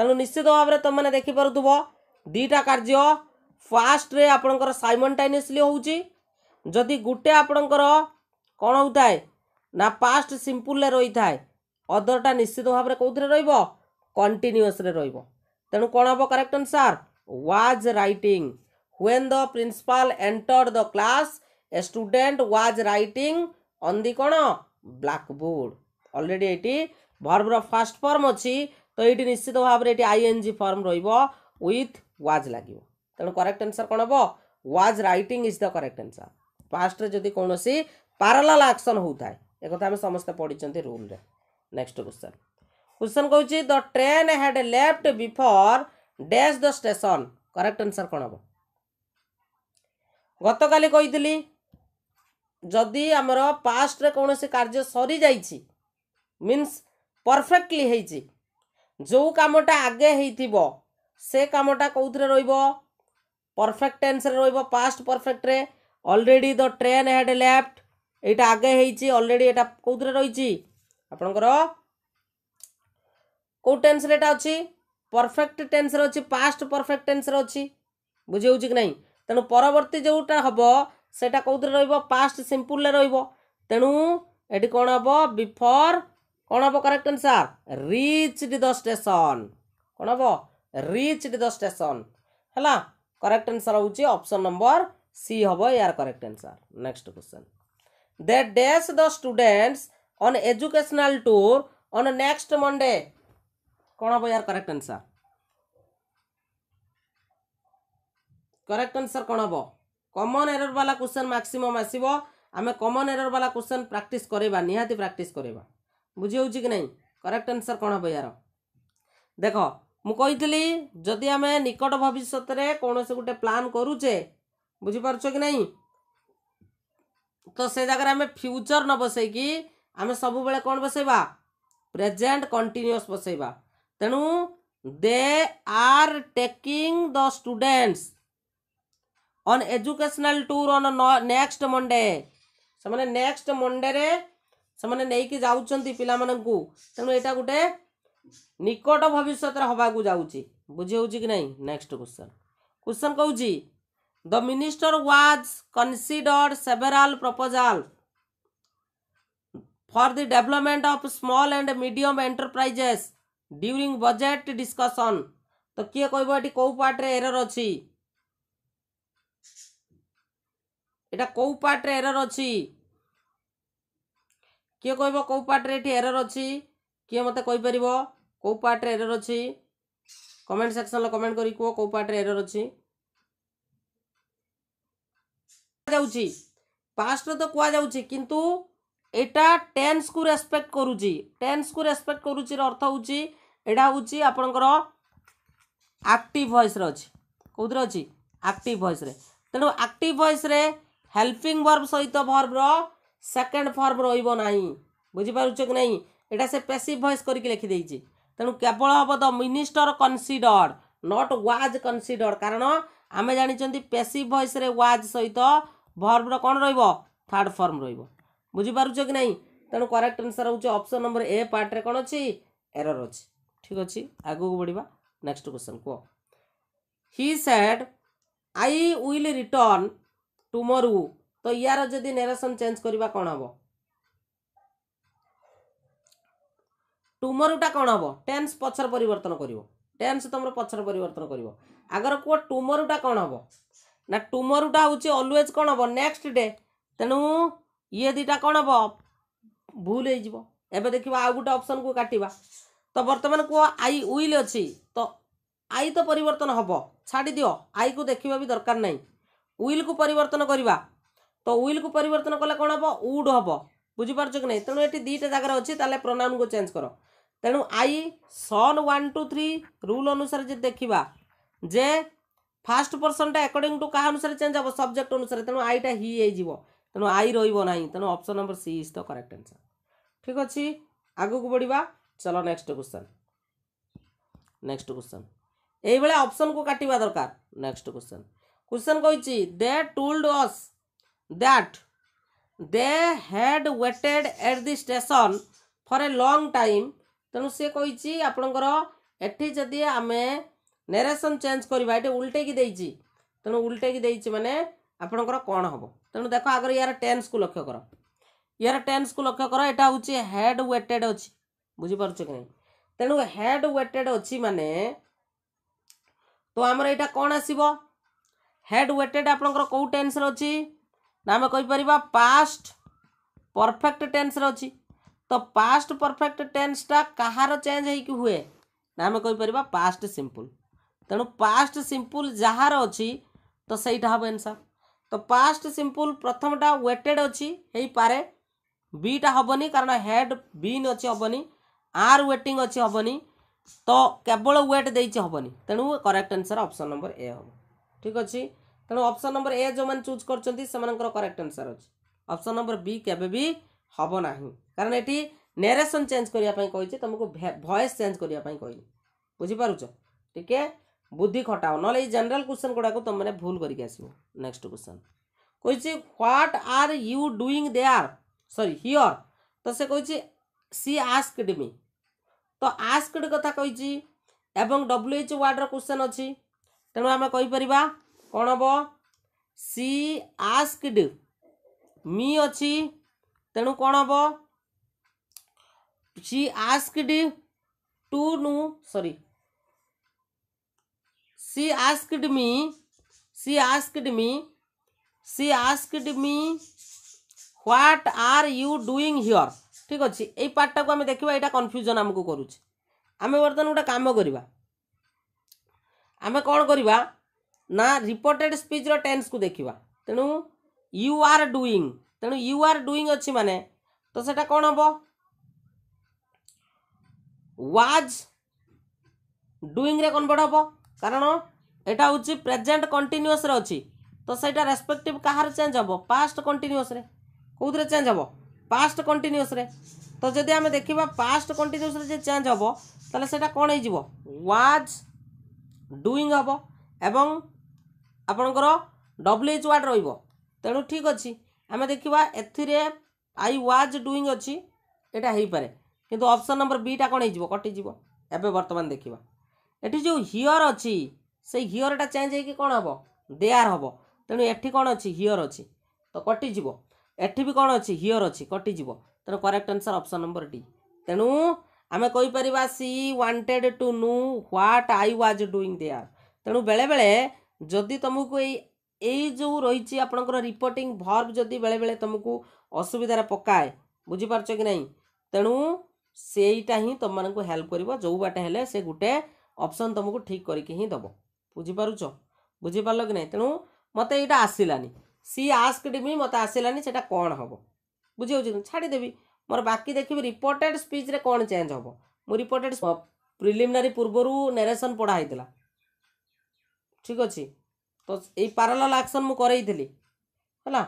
तेणु निश्चित भाव तुम मैंने देखिपुव दीटा कार्य फास्ट्रे आपणकर सैमल्टेनियसली हो जदि गोटे आपणकर कौन होता है ना पास्ट सिंपल रही थाए अदरटा निश्चित भाव कौन रही कंटिन्यूस ତେଣୁ କ'ଣ ହେବ correct answer was writing when the principal enter the class a student was writing on the କ'ଣ ବ୍ଲାକ୍ ବୋର୍ଡ଼ ଅଲରେଡ଼ି ଏଇଠି ଭର୍ବର ଫାଷ୍ଟ ଫର୍ମ ଅଛି ତ ଏଇଠି ନିଶ୍ଚିତ ଭାବରେ ଏଠି ଆଇଏନ୍ଜି ଫର୍ମ ରହିବ ୱିଥ୍ ୱାଜ୍ ଲାଗିବ ତେଣୁ କରେକ୍ଟ ଆନ୍ସର୍ କ'ଣ ହେବ was writing is the correct answer ପାଷ୍ଟରେ ଯଦି କୌଣସି ପାରାଲାଲ୍ ଆକ୍ସନ୍ ହେଉଥାଏ ଏକଥା ଆମେ ସମସ୍ତେ ପଢ଼ିଛନ୍ତି ରୁଲ୍ରେ ନେକ୍ସଟ କ୍ୱେଶ୍ଚନ୍ क्वेश्चन कौन the train had left before dash the station correct answer कौन हम ଗତକାଲି କହିଥିଲି ଯଦି ଆମର ପାଷ୍ଟରେ କୌଣସି କାର୍ଯ୍ୟ ସରିଯାଇଛି ମିନ୍ସ ପରଫେକ୍ଟଲି ହେଇଛି ଯେଉଁ କାମଟା ଆଗେ ହେଇଥିବ ସେ କାମଟା କେଉଁଥିରେ ରହିବ ପରଫେକ୍ଟ ଟେନ୍ସରେ ରହିବ ପାଷ୍ଟ ପରଫେକ୍ଟରେ already the train had left ଏଇଟା ଆଗେ ହେଇଛି ଅଲରେଡ଼ି ଏଇଟା କେଉଁଥିରେ ରହିଛି ଆପଣଙ୍କର କେଉଁ ଟେନ୍ସରେ ଏଇଟା ଅଛି ପରଫେକ୍ଟ ଟେନ୍ସରେ ଅଛି ପାଷ୍ଟ ପରଫେକ୍ଟ ଟେନ୍ସରେ ଅଛି ବୁଝି ହେଉଛି କି ନାହିଁ ତେଣୁ ପରବର୍ତ୍ତୀ ଯେଉଁଟା ହେବ ସେଇଟା କେଉଁଥିରେ ରହିବ ପାଷ୍ଟ ସିମ୍ପୁଲରେ ରହିବ ତେଣୁ ଏଠି କ'ଣ ହେବ ବିଫୋର୍ କ'ଣ ହେବ correct answer reached the station କ'ଣ ହେବ ରିଚ୍ଡ ଦ ଷ୍ଟେସନ୍ ହେଲା କରେକ୍ଟ ଆନ୍ସର୍ ହେଉଛି ଅପସନ୍ ନମ୍ବର ସି ହେବ ଏହାର correct answer next question they dash the students on educational tour on next Monday कौन हम यार करेक्ट आंसर करेक्ट आंसर कौन हम कमन एरर वाला क्वेश्चन मैक्सिमम आसब आम कमन एरर वाला क्वेश्चन प्राक्ट करवा निहाती प्राक्ट करवा बुझी कि ना करेक्ट आंसर कौन हम यार देख मुझे जदि आम निकट भविष्य में कौन से गोटे प्लां करुचे बुझीपार कि नहीं तो से जगह आम फ्यूचर न बसईकि आम सब बेले कौन बसइबा प्रेजेन्ट कंटिन्यूस बसइबा तेणु they are taking the students on educational tour on next Monday से नेक्स्ट मंडे से पाला तेणु यहाँ गोटे निकट भविष्य हवाक जाऊँगी बुझे कि ना नेक्स्ट क्वेश्चन क्वेश्चन कौच the minister was considered several proposals for the development of small and medium enterprises during budget discussion ତ କିଏ କହିବ ଏଠି କେଉଁ ପାର୍ଟରେ ଏରର୍ ଅଛି ଏଇଟା କେଉଁ ପାର୍ଟରେ ଏରର୍ ଅଛି କିଏ କହିବ କେଉଁ ପାର୍ଟରେ ଏଠି ଏରର୍ ଅଛି କିଏ ମୋତେ କହିପାରିବ କେଉଁ ପାର୍ଟରେ ଏରର୍ ଅଛି କମେଣ୍ଟ ସେକ୍ସନ୍ରେ କମେଣ୍ଟ କରି କୁହ କେଉଁ ପାର୍ଟରେ ଏରର୍ ଅଛି ପାଷ୍ଟରେ ତ କୁହାଯାଉଛି କିନ୍ତୁ এটা টেନ୍ସକୁ ରେସ୍ପେକ୍ଟ କରୁଛି টেନ୍ସକୁ ରେସ୍ପେକ୍ଟ କରୁଛିର ଅର୍ଥ ହେଉଛି ଏଇଟା ହେଉଛି ଆପଣଙ୍କର ଆକ୍ଟିଭ୍ ଭଏସ୍ରେ ଅଛି କେଉଁଥିରେ ଅଛି ଆକ୍ଟିଭ୍ ଭଏସ୍ରେ ତେଣୁ ଆକ୍ଟିଭ୍ ଭଏସ୍ରେ ହେଲ୍ପିଂ ଭର୍ବ ସହିତ ଭର୍ବର ସେକେଣ୍ଡ ଫର୍ମ ରହିବ ନାହିଁ ବୁଝିପାରୁଛ କି ନାହିଁ ଏଇଟା ସେ ପେସିଭ୍ ଭଏସ୍ କରିକି ଲେଖିଦେଇଛି ତେଣୁ କେବଳ ହେବ the minister considered not was considered କାରଣ ଆମେ ଜାଣିଛନ୍ତି ପେସିଭ୍ ଭଏସ୍ରେ ୱାଜ୍ ସହିତ ଭର୍ବର କ'ଣ ରହିବ ଥାର୍ଡ଼ ଫର୍ମ ରହିବ ବୁଝିପାରୁଛ କି ନାହିଁ ତେଣୁ କରେକ୍ଟ ଆନ୍ସର୍ ହେଉଛି ଅପସନ୍ ନମ୍ବର ଏ ପାର୍ଟରେ କ'ଣ ଅଛି ଏରର୍ ଅଛି ଠିକ୍ ଅଛି ଆଗକୁ ବଢ଼ିବା ନେକ୍ସଟ କ୍ୱେଶ୍ଚନ୍ କୁହ he said I will return tomorrow ତ ୟାର ଯଦି ନେରେସନ୍ ଚେଞ୍ଜ କରିବା କ'ଣ ହେବ ଟୁମରୁଟା କ'ଣ ହେବ ଟେନ୍ସ ପଛର ପରିବର୍ତ୍ତନ କରିବ ଟେନ୍ସ ତୁମର ପଛର ପରିବର୍ତ୍ତନ କରିବ ଆଗର କୁହ ଟୁମରୁଟା କ'ଣ ହେବ ନା ଟୁମରୁଟା ହେଉଛି ଅଲୱେଜ୍ କ'ଣ ହେବ ନେକ୍ସଟ ଡେ ତେଣୁ ଇଏ ଦୁଇଟା କ'ଣ ହେବ ଭୁଲ ହେଇଯିବ ଏବେ ଦେଖିବା ଆଉ ଗୋଟେ ଅପସନ୍କୁ କାଟିବା ତ ବର୍ତ୍ତମାନ କୁହ ଆଇ ୱିଲ୍ ଅଛି ତ ଆଇ ତ ପରିବର୍ତ୍ତନ ହେବ ଛାଡ଼ିଦିଅ ଆଇକୁ ଦେଖିବା ବି ଦରକାର ନାହିଁ ୱିଲ୍କୁ ପରିବର୍ତ୍ତନ କରିବା ତ ୱିଲ୍କୁ ପରିବର୍ତ୍ତନ କଲେ କ'ଣ ହେବ ଉଡ୍ ହେବ ବୁଝିପାରୁଛ କି ନାହିଁ ତେଣୁ ଏଠି ଦୁଇଟା ଜାଗାରେ ଅଛି ତାହେଲେ ପ୍ରୋନାଉନ୍କୁ ଚେଞ୍ଜ କର ତେଣୁ I SON one two three rule ଅନୁସାରେ ଯଦି ଦେଖିବା ଯେ ଫାର୍ଷ୍ଟ ପର୍ସନ୍ଟା ଆକର୍ଡିଂ ଟୁ କାହା ଅନୁସାରେ ଚେଞ୍ଜ ହେବ ସବଜେକ୍ଟ ଅନୁସାରେ ତେଣୁ ଆଇଟା ହି ହେଇଯିବ ତେଣୁ ଆଇ ରହିବ ନାହିଁ ତେଣୁ option number C is the correct answer ଠିକ୍ ଅଛି ଆଗକୁ ବଢ଼ିବା ଚାଲ ନେକ୍ସଟ କ୍ୱେଶ୍ଚନ୍ ନେକ୍ସଟ କ୍ୱେଶ୍ଚନ୍ ଏଇଭଳିଆ ଅପସନ୍କୁ କାଟିବା ଦରକାର ନେକ୍ସଟ କ୍ୱେଶ୍ଚନ୍ କ୍ୱେଶ୍ଚନ୍ କହିଛି they told us that they had waited at the station for a long time ତେଣୁ ସେ କହିଛି ଆପଣଙ୍କର ଏଠି ଯଦି ଆମେ ନେରେସନ୍ ଚେଞ୍ଜ କରିବା ଏଠି ଉଲ୍ଟେଇକି ଦେଇଛି ତେଣୁ ଉଲ୍ଟେଇକି ଦେଇଛି ମାନେ ଆପଣଙ୍କର କ'ଣ ହେବ तेणु देख आगे यार टेन्स को लक्ष्य कर यार टेन्स को लक्ष्य कर यहाँ हूँ हेड व्वेटेड अच्छी बुझिपार तेणु हेड व्वेटेड अच्छी मान तो आमर यहाँ कौन आसड व्वेटेड आप टेन्स अच्छी ना आम कहींपर पास्ट परफेक्ट टेन्स अच्छी तो पास्ट परफेक्ट टेन्सटा कहार चेज हुए ना आम कहींपर पास्ट सिंपल तेणु पास्ट सिंपल जार अच्छी तो सहीटा हम एनसर तो पास्ट सिंपल प्रथम वेटेड अच्छी हो पारे बीटा हेनी कारण हेड बीन अच्छी हेनी आर व्वेटिंग अच्छी हेनी तो केवल व्वेट देती हेनी तेणु correct answer option number A हम ठीक अच्छे तेणु ऑप्शन नंबर ए जो मैंने चूज कर करेक्ट आंसर अच्छे ऑप्शन नंबर बी के हम कारण ये नेरेसन चेज करने तुमको भयस चेज करने बुझिपार ठीक है ବୁଦ୍ଧି ଖଟାଅ ନହେଲେ ଏଇ ଜେନେରାଲ୍ କ୍ୱେଶ୍ଚନ୍ ଗୁଡ଼ାକୁ ତୁମମାନେ ଭୁଲ କରିକି ଆସିବ ନେକ୍ସଟ କ୍ୱେଶ୍ଚନ୍ କହିଛି what are you doing there sorry here ତ ସେ କହିଛି ସି ଆସ୍କଡ୍ ମି ତ ଆସ୍କଡ୍ କଥା କହିଛି ଏବଂ ଡବ୍ଲ୍ୟୁଏଚ୍ ୱାର୍ଡ଼ର କ୍ୱେଶ୍ଚନ୍ ଅଛି ତେଣୁ ଆମେ କହିପାରିବା କ'ଣ ହେବ ସି ଆସ୍କଡ୍ ମି ଅଛି ତେଣୁ କ'ଣ ହେବ ସି ଆସ୍କଡ୍ ଟୁ ନୁ ସରି she asked me she asked me she asked me what are you doing here ठीक अच्छे ये पार्टा को आम देखा यहाँ कन्फ्यूजन आमको करुचे आम बर्तन गोटे कम करमें कौन करवा ना रिपोर्टेड स्पीच टेन्स को देखा तेणु यु आर डुईंग तेणु यु आर डुईंग अच्छे माने तो सेटा कौन हम वाज डुईंग कनवर्ट हाँ କାରଣ ଏଇଟା ହେଉଛି ପ୍ରେଜେଣ୍ଟ କଣ୍ଟିନ୍ୟୁଅସ୍ରେ ଅଛି ତ ସେଇଟା ରେସ୍ପେକ୍ଟିଭ୍ କାହାର ଚେଞ୍ଜ ହେବ ପାଷ୍ଟ କଣ୍ଟିନ୍ୟୁଅସ୍ରେ କେଉଁଥିରେ ଚେଞ୍ଜ ହେବ ପାଷ୍ଟ କଣ୍ଟିନ୍ୟୁଅସ୍ରେ ତ ଯଦି ଆମେ ଦେଖିବା ପାଷ୍ଟ କଣ୍ଟିନ୍ୟୁଅସ୍ରେ ଯେ ଚେଞ୍ଜ ହେବ ତାହେଲେ ସେଇଟା କ'ଣ ହେଇଯିବ ୱାଜ୍ ଡୁଇଂ ହେବ ଏବଂ ଆପଣଙ୍କର ଡବ୍ଲ୍ୟୁ ଏଚ୍ ୱାର୍ଡ଼ ରହିବ ତେଣୁ ଠିକ୍ ଅଛି ଆମେ ଦେଖିବା ଏଥିରେ ଆଇ ୱାଜ୍ ଡୁଇଂ ଅଛି ଏଇଟା ହେଇପାରେ କିନ୍ତୁ ଅପସନ୍ ନମ୍ବର ବିଟା କ'ଣ ହେଇଯିବ କଟିଯିବ ଏବେ ବର୍ତ୍ତମାନ ଦେଖିବା ଏଠି ଯେଉଁ ହିଅର୍ ଅଛି ସେଇ ହିଅର୍ଟା ଚେଞ୍ଜ ହେଇକି କ'ଣ ହେବ ଦେୟାର୍ ହେବ ତେଣୁ ଏଠି କ'ଣ ଅଛି ହିଅର୍ ଅଛି ତ କଟିଯିବ ଏଠି ବି କ'ଣ ଅଛି ହିଅର୍ ଅଛି କଟିଯିବ ତେଣୁ correct answer option number D ତେଣୁ ଆମେ କହିପାରିବା she wanted to know what I was doing there ତେଣୁ ବେଳେବେଳେ ଯଦି ତୁମକୁ ଏଇ ଏଇ ଯେଉଁ ରହିଛି ଆପଣଙ୍କର ରିପୋର୍ଟିଂ ଭର୍ବ ଯଦି ବେଳେବେଳେ ତୁମକୁ ଅସୁବିଧାରେ ପକାଏ ବୁଝିପାରୁଛ କି ନାହିଁ ତେଣୁ ସେଇଟା ହିଁ ତୁମମାନଙ୍କୁ ହେଲ୍ପ କରିବ ଯେଉଁ ବାଟେ ହେଲେ ସେ ଗୋଟେ অপসন তোমাকে ঠিক করিকি হি দেব বুঝিপারুছ বুঝিপারল কি না তেমন মতো এইটা আসলানি সি আস্কড মি মতো আসলানি সেটা কণ হব বুঝি হচ্ছে ছাড়িদেবি ମୋର ବାକି ଦେଖିବି ରିପୋର୍ଟେଡ଼ ସ୍ପିଚ୍ରେ କ'ଣ ଚେଞ୍ଜ ହେବ ମୁଁ ରିପୋର୍ଟେଡ଼ ପ୍ରିଲିମିନାରୀ ପୂର୍ବରୁ ନେରେସନ୍ ପଢ଼ା ହେଇଥିଲା ଠିକ୍ ଅଛି ତ ଏଇ ପାରାଲାଲ୍ ଆକ୍ସନ୍ ମୁଁ କରେଇଥିଲି ହେଲା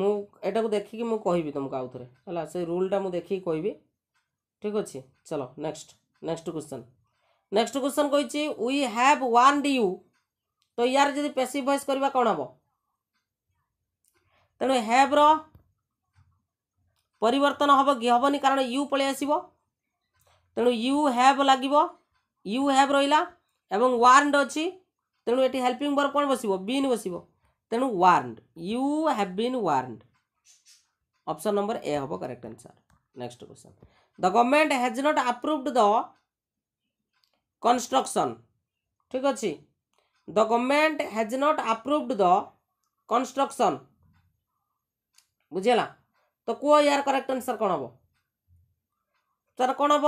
ମୁଁ ଏଟାକୁ ଦେଖିକି ମୁଁ କହିବି ତୁମକୁ ଆଉ ଥରେ ହେଲା ସେ ରୁଲ୍ଟା ମୁଁ ଦେଖିକି କହିବି ଠିକ୍ ଅଛି ଚଲ next next question next question कही वी हाव वन डी यू तो यार जब पेसीव भयस करवा कौन हम तेणु हाव्र परिवर्तन हम कि हेनी कारण यू पलि आस तेणु यू हाव लगे यू हाव रहा एवं वार्ड अच्छी तेणु ये हेल्पिंग बर कौन बस बीन बस तेणु warned you have been warned option number A हम correct answer next question the government has not approved the construction ঠিক আছে the government has not approved the construction বুঝিলা তো কুহ ইয়ার করেক্ট আনসর কোণ হব তার কোণ হব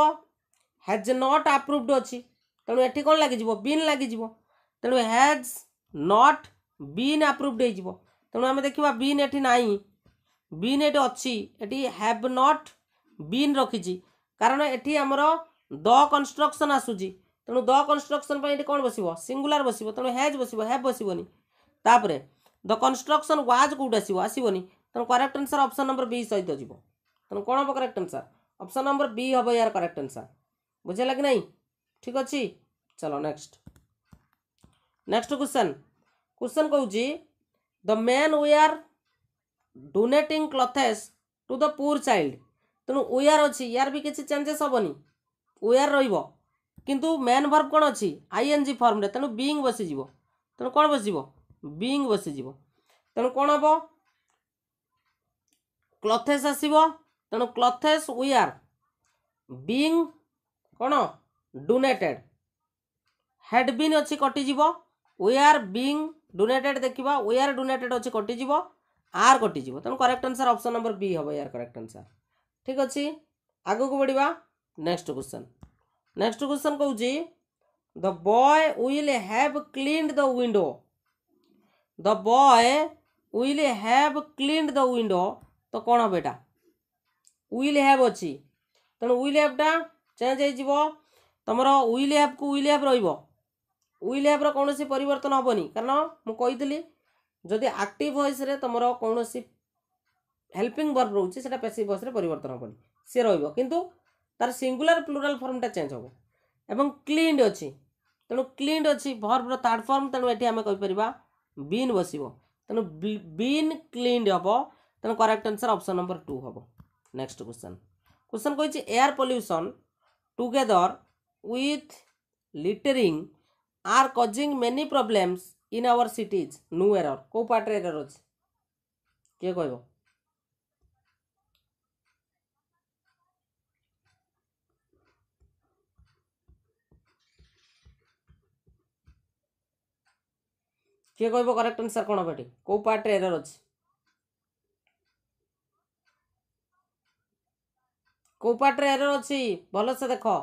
হ্যাজ নট আপ্রুভড অছি তেমন এটি কোণ লাগিযোগ বিন লাগিযোগ তেমন হ্যাজ নট বিন আপ্রুভড হয়েযিব তেমন আমি দেখিবা বিন এটি নাই বিন এটি অছি এটি হ্যাভ নট বিন রখিছি কারণ এটি আমার দ কনস্ট্রকশন আসুচি तेणु द कन्स्ट्रक्शन कौन बस सिंगुलर बस तेणु हेज बस हेब बसवन तापर द कन्स्ट्रक्शन व्वाज कौट आसवन तेणु correct answer option number B सहित जीव तेणु कौन हम correct answer option number B हम यार कैक्ट आंसर बुझेगा लगे ना ठीक अच्छे चलो नेक्स्ट नेक्स्ट क्वेश्चन क्वेश्चन कौच the men were donating clothes to the poor child तेणु वेयर अच्छी यार भी किसी चेंजेस हेनी वेयर रही কিন্তু ମ୍ୟାନ୍ ଭର୍ବ କ'ଣ ଅଛି ଆଇ ଏନ୍ ଜି ଫର୍ମରେ ତେଣୁ ବିଙ୍ଗ ବସିଯିବ ତେଣୁ କ'ଣ ବସିଯିବ ବିଙ୍ଗ ବସିଯିବ ତେଣୁ କ'ଣ ହେବ କ୍ଲଥେସ୍ ଆସିବ ତେଣୁ କ୍ଲଥେସ୍ ୱି ଆର୍ ବିଙ୍ଗ କ'ଣ ଡୁନେଟେଡ଼୍ ହେଡ଼ବିନ୍ ଅଛି କଟିଯିବ ୱି ଆର୍ ବିଙ୍ଗ ଡୁନେଟେଡ଼୍ ଦେଖିବା ୱି ଆର୍ ଡୁନେଟେଡ଼୍ ଅଛି କଟିଯିବ ଆର୍ କଟିଯିବ ତେଣୁ correct answer option number B ହେବ ଏହାର କରେକ୍ଟ ଆନ୍ସର୍ ଠିକ୍ ଅଛି ଆଗକୁ ବଢ଼ିବା ନେକ୍ସଟ କ୍ୱେଶ୍ଚନ୍ नेक्स्ट क्वेश्चन कौच the boy will have clean the window the boy will have clean the window तो कौन हम यहाँ विल हैव अच्छी तेणु विल हैवटा चेंज हो तुम विल हैव को विल हैव रिल हैव कौन परिवर्तन हेनी कारण मुझे जदि आक्टिव भएस तुम कौन सी हेल्पिंग वर्ब रोचे से पेसीव भएस परिवर्तन हेनी सी रु তার সিঙ্গুলার প্লুরাল ফর্মটা চেঞ্জ হব এবং ক্লিন্ড ଅଛି ତେଣୁ କ୍ଲିନ୍ଡ ଅଛି ଭର୍ବର ଥାର୍ଡ଼ ଫର୍ମ ତେଣୁ ଏଠି ଆମେ କହିପାରିବା ବିନ୍ ବସିବ ତେଣୁ ବିନ୍ କ୍ଲିନ୍ଡ ହେବ ତେଣୁ correct answer option number two ହେବ ନେକ୍ସଟ କ୍ୱେଶ୍ଚନ୍ କ୍ୱେଶ୍ଚନ୍ କହିଛି air pollution together with littering are causing many problems in our cities ନୁ ଏରର୍ କେଉଁ ପାର୍ଟରେ ଏରର୍ ଅଛି କିଏ କହିବ କିଏ କହିବ କରେକ୍ଟ ଆନ୍ସର୍ କ'ଣ ହେବ ଏଠି କେଉଁ ପାର୍ଟରେ ଏରର୍ ଅଛି କେଉଁ ପାର୍ଟରେ ଏରର୍ ଅଛି ଭଲସେ ଦେଖ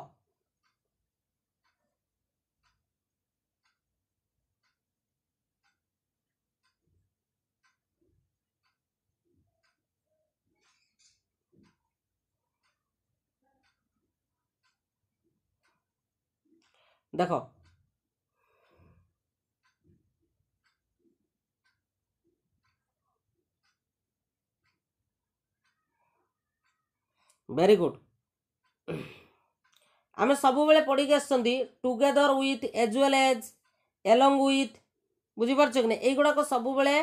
দেখো ଭେରି ଗୁଡ଼୍ ଆମେ ସବୁବେଳେ ପଢ଼ିକି ଆସିଛନ୍ତି together with as well as along with ବୁଝିପାରୁଛ କି ନାହିଁ ଏଇଗୁଡ଼ାକ ସବୁବେଳେ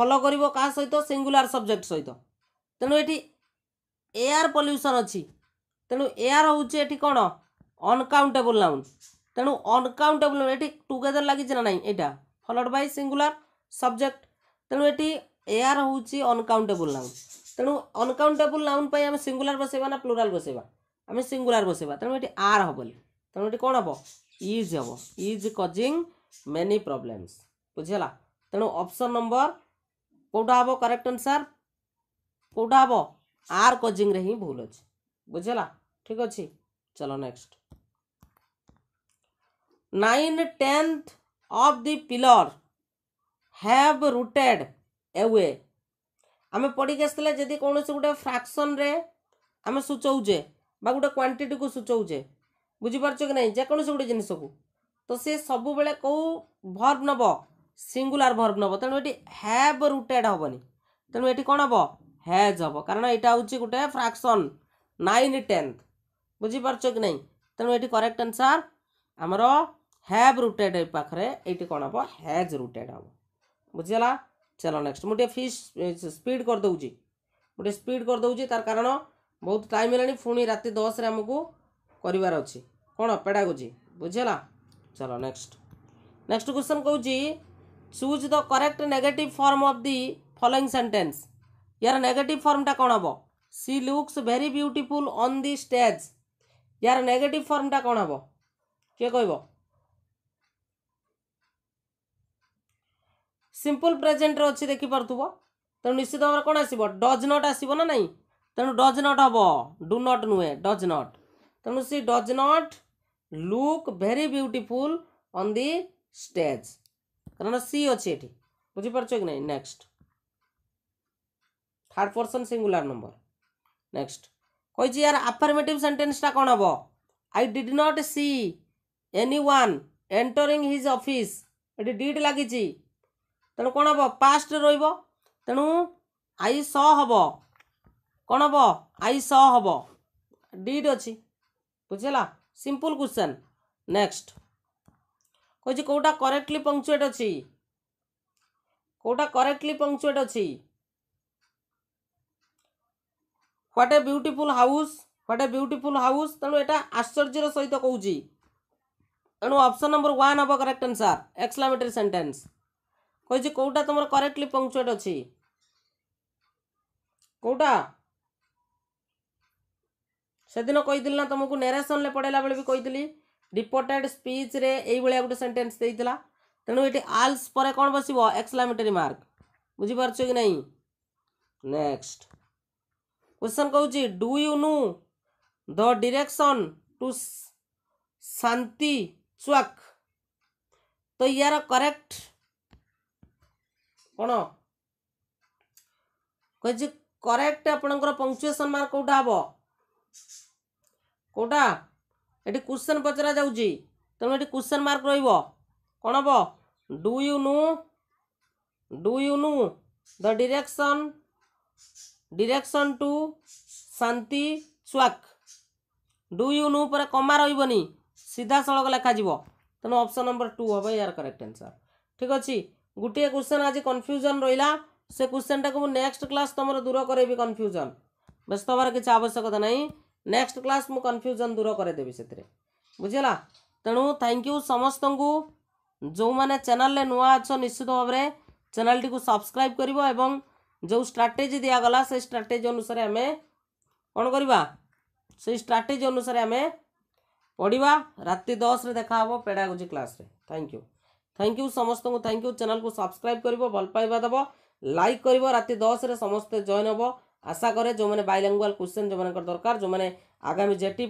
ଫଲୋ କରିବ କାହା ସହିତ ସିଙ୍ଗୁଲାର ସବଜେକ୍ଟ ସହିତ ତେଣୁ ଏଠି ଏୟାର ପଲ୍ୟୁସନ୍ ଅଛି ତେଣୁ ଏୟାର ହେଉଛି ଏଠି କ'ଣ ଅନକାଉଣ୍ଟେବୁଲ୍ ନାଉନ୍ ତେଣୁ ଅନକାଉଣ୍ଟେବୁଲ୍ ଏଠି ଟୁଗେଦର ଲାଗିଛି ନା ନାହିଁ ଏଇଟା ଫଲୋଡ୍ ବାଇ ସିଙ୍ଗୁଲାର ସବଜେକ୍ଟ ତେଣୁ ଏଠି ଏୟାର ହେଉଛି ଅନକାଉଣ୍ଟେବୁଲ୍ ନାଉନ୍ তেণু ଅନକାଉଣ୍ଟେବୁଲ୍ ନାଉନ୍ ପାଇଁ ଆମେ ସିଙ୍ଗୁଲାର ବସେଇବା ନା ପ୍ଲୁରାଲ୍ ବସେଇବା ଆମେ ସିଙ୍ଗୁଲାର ବସେଇବା ତେଣୁ ଏଠି ଆର୍ ହେବନି ତେଣୁ ଏଠି କ'ଣ ହେବ ଇଜ୍ ହେବ ଇଜ୍ କଜିଂ ମେନି ପ୍ରୋବ୍ଲେମ୍ସ ବୁଝିହେଲା ତେଣୁ ଅପସନ୍ ନମ୍ବର କେଉଁଟା ହେବ କରେକ୍ଟ ଆନ୍ସର୍ କେଉଁଟା ହେବ ଆର୍ କଜିଂରେ ହିଁ ଭୁଲ ଅଛି ବୁଝିହେଲା ଠିକ୍ ଅଛି ଚାଲ next nine tenth of the pillar have rooted away ଆମେ ପଢ଼ିକି ଆସିଥିଲେ ଯଦି କୌଣସି ଗୋଟେ ଫ୍ରାକ୍ସନ୍ରେ ଆମେ ସୂଚଉଛେ ବା ଗୋଟେ କ୍ୱାଣ୍ଟିଟିକୁ ସୂଚଉଛେ ବୁଝିପାରୁଛ କି ନାହିଁ ଯେକୌଣସି ଗୋଟେ ଜିନିଷକୁ ତ ସେ ସବୁବେଳେ କେଉଁ ଭର୍ବ ନେବ ସିଙ୍ଗୁଲାର ଭର୍ବ ନେବ ତେଣୁ ଏଠି ହ୍ୟାବ୍ ରୁଟେଡ଼୍ ହେବନି ତେଣୁ ଏଠି କ'ଣ ହେବ ହ୍ୟାଜ୍ ହେବ କାରଣ ଏଇଟା ହେଉଛି ଗୋଟେ ଫ୍ରାକ୍ସନ୍ ନାଇନ୍ ଟେନ୍ଥ ବୁଝିପାରୁଛ କି ନାହିଁ ତେଣୁ ଏଠି କରେକ୍ଟ ଆନ୍ସର୍ ଆମର ହ୍ୟାବ୍ ରୁଟେଡ଼୍ ପାଖରେ ଏଇଠି କ'ଣ ହେବ ହ୍ୟାଜ୍ ରୁଟେଡ଼୍ ହେବ ବୁଝିଗଲା ଚାଲ ନେକ୍ସଟ ମୁଁ ଟିକେ ଫିସ୍ ସ୍ପିଡ଼ କରିଦେଉଛି ମୁଁ ଟିକେ ସ୍ପିଡ଼ କରିଦେଉଛି ତାର କାରଣ ବହୁତ ଟାଇମ୍ ହେଲାଣି ପୁଣି ରାତି ଦଶରେ ଆମକୁ କରିବାର ଅଛି କ'ଣ ପେଡ଼ାଗୋଜି ବୁଝିହେଲା ଚାଲ ନେକ୍ସଟ ନେକ୍ସଟ କ୍ୱେଶ୍ଚନ୍ କହୁଛି choose the correct negative form of the following sentence ୟାର ନେଗେଟିଭ୍ ଫର୍ମଟା କ'ଣ ହେବ she looks very beautiful on the stage ୟାର ନେଗେଟିଭ୍ ଫର୍ମଟା କ'ଣ ହେବ କିଏ କହିବ ସିମ୍ପଲ୍ ପ୍ରେଜେଣ୍ଟରେ ଅଛି ଦେଖିପାରୁଥିବ ତେଣୁ ନିଶ୍ଚିତ ଭାବରେ କ'ଣ ଆସିବ ଡଜ୍ ନଟ୍ ଆସିବ ନା ନାହିଁ ତେଣୁ ଡଜ୍ ନଟ୍ ହେବ ଡୁ ନଟ୍ ନୁହେଁ ଡଜ୍ ନଟ୍ ତେଣୁ she does not look very beautiful on the stage କାରଣ ସି ଅଛି ଏଠି ବୁଝିପାରୁଛ କି ନାହିଁ next third person singular number next কইছি ইয়ার আফার্মেটিভ সেন্টেন্সটা কোণ হব I did not see anyone entering his office এটি ডিড লাগিছি ତେଣୁ କ'ଣ ହେବ ପାଷ୍ଟରେ ରହିବ ତେଣୁ ଆଇ ସ ହେବ କ'ଣ ହେବ ଆଇ ସ ହେବ ଡିଟ୍ ଅଛି ବୁଝିହେଲା ସିମ୍ପଲ୍ କ୍ୱେଶ୍ଚନ୍ ନେକ୍ସଟ କହୁଛି କେଉଁଟା କରେକ୍ଟଲି ପଙ୍କଚୁଏଟ୍ ଅଛି କେଉଁଟା କରେକ୍ଟଲି ପଙ୍କଚୁଏଟ୍ ଅଛି what a beautiful house what a beautiful house ତେଣୁ ଏଇଟା ଆଶ୍ଚର୍ଯ୍ୟର ସହିତ କହୁଛି ତେଣୁ ଅପସନ୍ ନମ୍ବର ୱାନ୍ ହେବ କରେକ୍ଟ ଆନ୍ସର୍ ଏକ୍ସଲାମେଟେରୀ ସେଣ୍ଟେନ୍ସ କହିଛି କେଉଁଟା ତୁମର କରେକ୍ଟଲି ପଙ୍କଚୁଏଟ୍ ଅଛି କେଉଁଟା ସେଦିନ କହିଥିଲି ନା ତୁମକୁ ନେରେସନ୍ରେ ପଢ଼େଇଲା ବେଳେ ବି କହିଥିଲି ରିପୋର୍ଟେଡ୍ ସ୍ପିଚ୍ରେ ଏଇଭଳିଆ ଗୋଟେ ସେଣ୍ଟେନ୍ସ ଦେଇଥିଲା ତେଣୁ ଏଠି ଆଲ୍ସ ପରେ କ'ଣ ବସିବ ଏକ୍ସଲାମିଟେରୀ ମାର୍କ ବୁଝିପାରୁଛ କି ନାହିଁ ନେକ୍ସଟ କ୍ୱେଶ୍ଚନ୍ କହୁଛି ଡୁ ୟୁ ନୁ ଦ ଡିରେକ୍ସନ୍ ଟୁ ଶାନ୍ତି ଚୁଆକ୍ तो यार करेक्ट कौन कह करेक्ट आपणकर पंक्चुएसन मार्क कौटा हे कौटा ये क्वेश्चन पचरा जा क्वेश्चन मार्क रण हम do you know do you know the direction direction to Shanti चुआक डु यू नु पर कमा रही सीधा सड़क लिखा जाप्शन नंबर टू हम यार करेक्ट आंसर ठीक अच्छे गोटे क्वेश्चन आज कनफ्यूजन रहा से क्वेश्चन टाक नेक्ट क्लास तुम दूर करेबी कनफ्यूजन व्यस्त हमारे किसी आवश्यकता नहीं नेक्स्ट क्लास मुझ कनफ्यूजन दूर करदेवि से बुझेगा तेणु थैंक यू समस्त को जो मैंने चैनल नुआ अच्छा निश्चित भाव में चेल टी सब्सक्राइब कर जो स्ट्राटेजी दिगला से स्ट्राटेजी अनुसार आम कौन स्ट्राटेजी अनुसार आम पढ़वा राति दस रे देखा pedagogy class thank you thank you समस्त को थैंक यू चैनल को सब्सक्राइब कर भलपाइवा पाइबा देव लाइक कर रात दस समस्ते जॉइन हम आशा कै जो मैंने बैलांगुआल क्वेश्चन जो दरकार जो मैंने आगामी जेटी